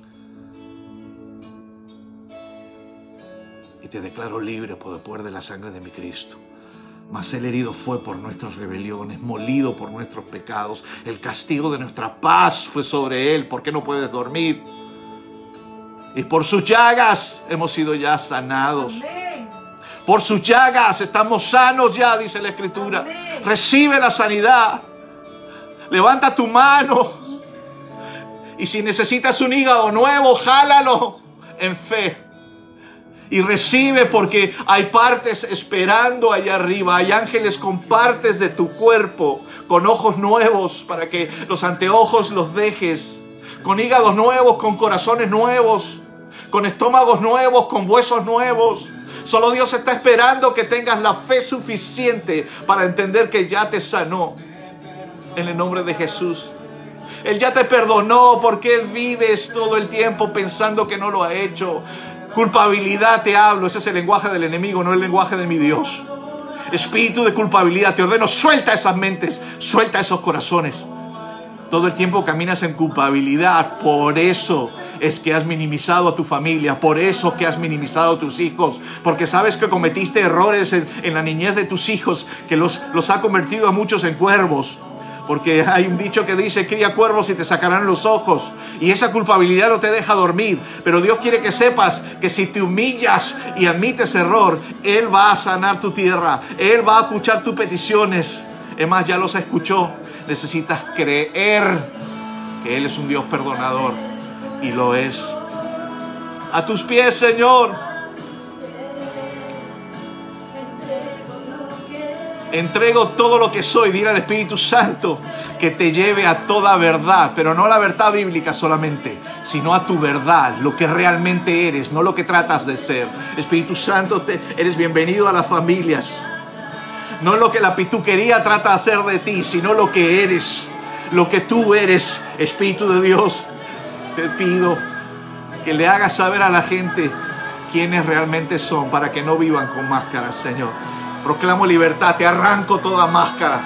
y te declaro libre por el poder de la sangre de mi Cristo. Mas el herido fue por nuestras rebeliones, molido por nuestros pecados. El castigo de nuestra paz fue sobre él. ¿Por qué no puedes dormir? Y por sus llagas hemos sido ya sanados. Por sus llagas estamos sanos ya, dice la Escritura. Recibe la sanidad. Levanta tu mano. Y si necesitas un hígado nuevo, jálalo en fe y recibe porque hay partes esperando allá arriba, hay ángeles con partes de tu cuerpo, con ojos nuevos para que los anteojos los dejes, con hígados nuevos, con corazones nuevos, con estómagos nuevos, con huesos nuevos. Solo Dios está esperando que tengas la fe suficiente para entender que ya te sanó. En el nombre de Jesús. Él ya te perdonó. porque vives todo el tiempo pensando que no lo ha hecho? Culpabilidad te hablo, ese es el lenguaje del enemigo, no el lenguaje de mi Dios. Espíritu de culpabilidad, te ordeno, suelta esas mentes, suelta esos corazones. Todo el tiempo caminas en culpabilidad, por eso es que has minimizado a tu familia, por eso que has minimizado a tus hijos, porque sabes que cometiste errores en, la niñez de tus hijos que los, los ha convertido a muchos en cuervos. Porque hay un dicho que dice, cría cuervos y te sacarán los ojos. Y esa culpabilidad no te deja dormir. Pero Dios quiere que sepas que si te humillas y admites error, Él va a sanar tu tierra. Él va a escuchar tus peticiones. Es más, ya los escuchó. Necesitas creer que Él es un Dios perdonador. Y lo es. A tus pies, Señor Entrego todo lo que soy, dile al Espíritu Santo que te lleve a toda verdad, pero no a la verdad bíblica solamente, sino a tu verdad, lo que realmente eres, no lo que tratas de ser. Espíritu Santo, te, eres bienvenido a las familias. No lo que la pituquería trata de hacer de ti, sino lo que eres, lo que tú eres, Espíritu de Dios. Te pido que le hagas saber a la gente quiénes realmente son para que no vivan con máscaras, Señor. Proclamo libertad, te arranco toda máscara.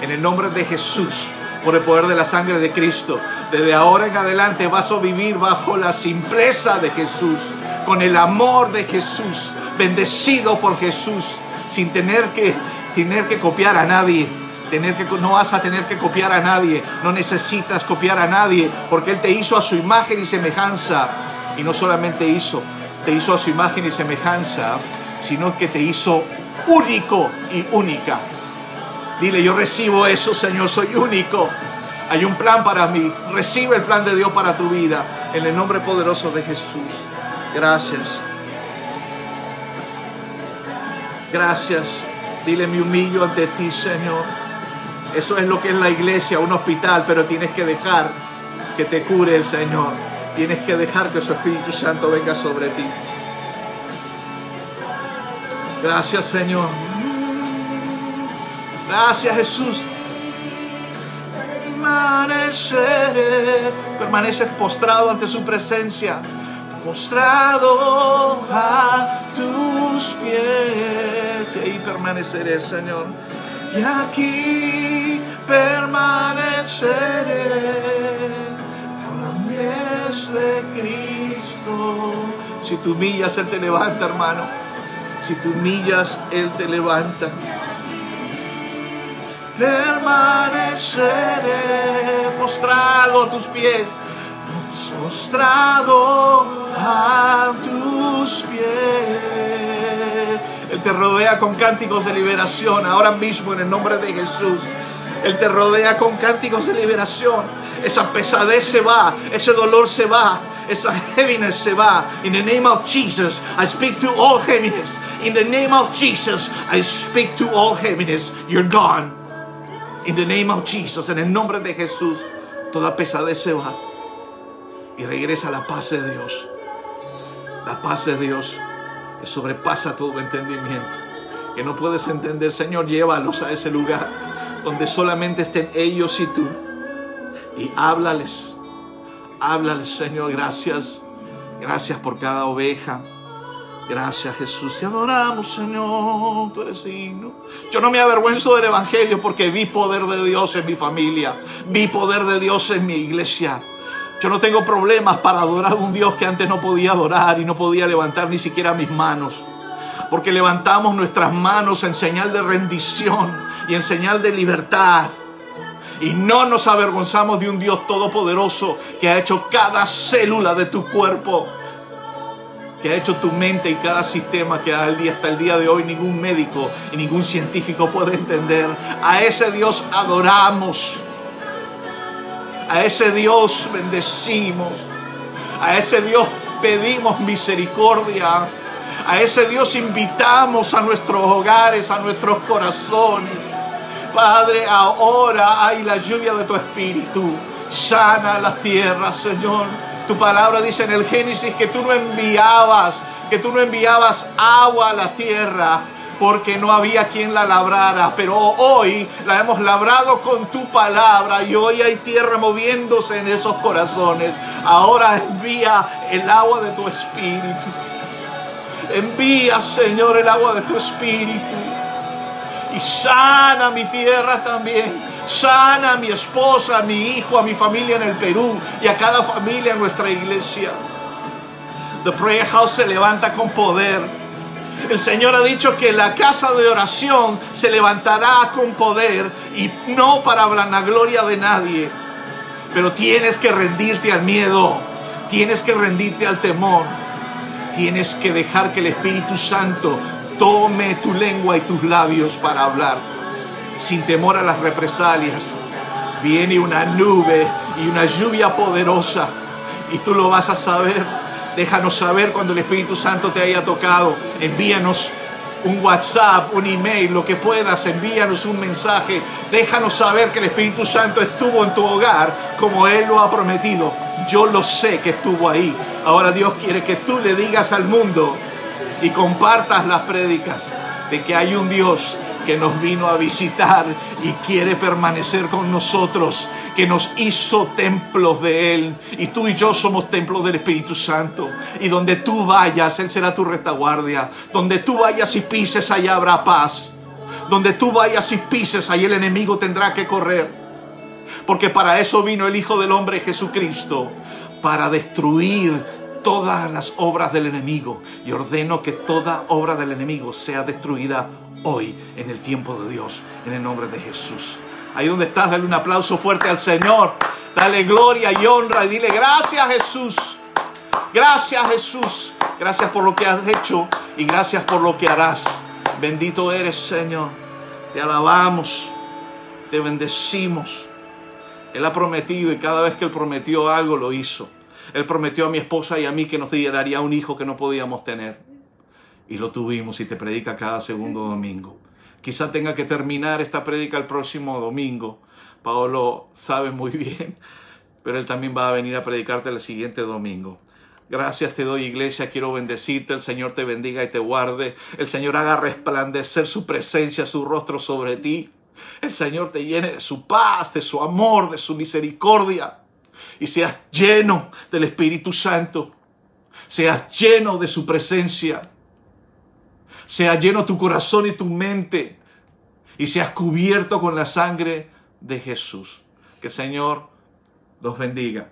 En el nombre de Jesús, por el poder de la sangre de Cristo. Desde ahora en adelante vas a vivir bajo la simpleza de Jesús, con el amor de Jesús, bendecido por Jesús, sin tener que, tener que copiar a nadie. Tener que, no vas a tener que copiar a nadie, no necesitas copiar a nadie, porque Él te hizo a su imagen y semejanza. Y no solamente hizo, te hizo a su imagen y semejanza, sino que te hizo único y única. Dile, yo recibo eso, Señor, soy único. Hay un plan para mí. Recibe el plan de Dios para tu vida. En el nombre poderoso de Jesús. Gracias. Gracias. Dile, mi humillo ante ti, Señor. Eso es lo que es la iglesia, un hospital, pero tienes que dejar que te cure el Señor. Tienes que dejar que su Espíritu Santo venga sobre ti. Gracias Señor. Gracias Jesús. Permaneceré, permaneces postrado ante su presencia, postrado a tus pies. Y ahí permaneceré, Señor. Y aquí permaneceré de Cristo. Si tú humillas, Él te levanta, hermano. Si tú humillas, Él te levanta. Permaneceré mostrado a tus pies, mostrado a tus pies. Él te rodea con cánticos de liberación ahora mismo en el nombre de Jesús. Él te rodea con cánticos de liberación. Esa pesadez se va, ese dolor se va, esa heaviness se va. In the name of Jesus, I speak to all heaviness. In the name of Jesus, I speak to all heaviness. You're gone. In the name of Jesus, en el nombre de Jesús, toda pesadez se va. Y regresa la paz de Dios. La paz de Dios que sobrepasa todo entendimiento. Que no puedes entender, Señor, llévalos a ese lugar donde solamente estén ellos y tú. Y háblales al Señor, gracias. Gracias por cada oveja. Gracias Jesús, te adoramos Señor, tú eres Yo no me avergüenzo del Evangelio porque vi poder de Dios en mi familia, vi poder de Dios en mi iglesia. Yo no tengo problemas para adorar a un Dios que antes no podía adorar y no podía levantar ni siquiera mis manos. Porque levantamos nuestras manos en señal de rendición y en señal de libertad. Y no nos avergonzamos de un Dios todopoderoso que ha hecho cada célula de tu cuerpo, que ha hecho tu mente y cada sistema que hasta el día de hoy ningún médico y ningún científico puede entender. A ese Dios adoramos. A ese Dios bendecimos. A ese Dios pedimos misericordia. A ese Dios invitamos a nuestros hogares, a nuestros corazones. Padre, ahora hay la lluvia de tu espíritu. Sana la tierra, Señor. Tu palabra dice en el Génesis que tú no enviabas, que tú no enviabas agua a la tierra porque no había quien la labrara, pero hoy la hemos labrado con tu palabra y hoy hay tierra moviéndose en esos corazones. Ahora envía el agua de tu espíritu. Envía, Señor, el agua de tu espíritu y sana mi tierra también. Sana a mi esposa, a mi hijo, a mi familia en el Perú y a cada familia en nuestra iglesia. The Prayer House se levanta con poder. El Señor ha dicho que la casa de oración se levantará con poder y no para la gloria de nadie. Pero tienes que rendirte al miedo, tienes que rendirte al temor, tienes que dejar que el Espíritu Santo Tome tu lengua y tus labios para hablar, sin temor a las represalias. Viene una nube y una lluvia poderosa y tú lo vas a saber. Déjanos saber cuando el Espíritu Santo te haya tocado. Envíanos un WhatsApp, un email, lo que puedas, envíanos un mensaje. Déjanos saber que el Espíritu Santo estuvo en tu hogar como Él lo ha prometido. Yo lo sé que estuvo ahí. Ahora Dios quiere que tú le digas al mundo, y compartas las prédicas de que hay un Dios que nos vino a visitar y quiere permanecer con nosotros, que nos hizo templos de Él. Y tú y yo somos templos del Espíritu Santo. Y donde tú vayas, Él será tu retaguardia. Donde tú vayas y pises, allá habrá paz. Donde tú vayas y pises, ahí el enemigo tendrá que correr. Porque para eso vino el Hijo del Hombre Jesucristo, para destruir todas las obras del enemigo y ordeno que toda obra del enemigo sea destruida hoy en el tiempo de Dios, en el nombre de Jesús. Ahí donde estás, dale un aplauso fuerte al Señor. Dale gloria y honra y dile gracias Jesús. Gracias Jesús. Gracias por lo que has hecho y gracias por lo que harás. Bendito eres Señor. Te alabamos. Te bendecimos. Él ha prometido y cada vez que él prometió algo lo hizo. Él prometió a mi esposa y a mí que nos daría un hijo que no podíamos tener. Y lo tuvimos y te predica cada segundo domingo. Quizá tenga que terminar esta predica el próximo domingo. Paolo sabe muy <laughs> bien, pero él también va a venir a predicarte el siguiente domingo. Gracias te doy iglesia, quiero bendecirte, el Señor te bendiga y te guarde, el Señor haga resplandecer su presencia, su rostro sobre ti, el Señor te llene de su paz, de su amor, de su misericordia y seas lleno del Espíritu Santo, seas lleno de su presencia, sea lleno tu corazón y tu mente y seas cubierto con la sangre de Jesús. Que el Señor los bendiga.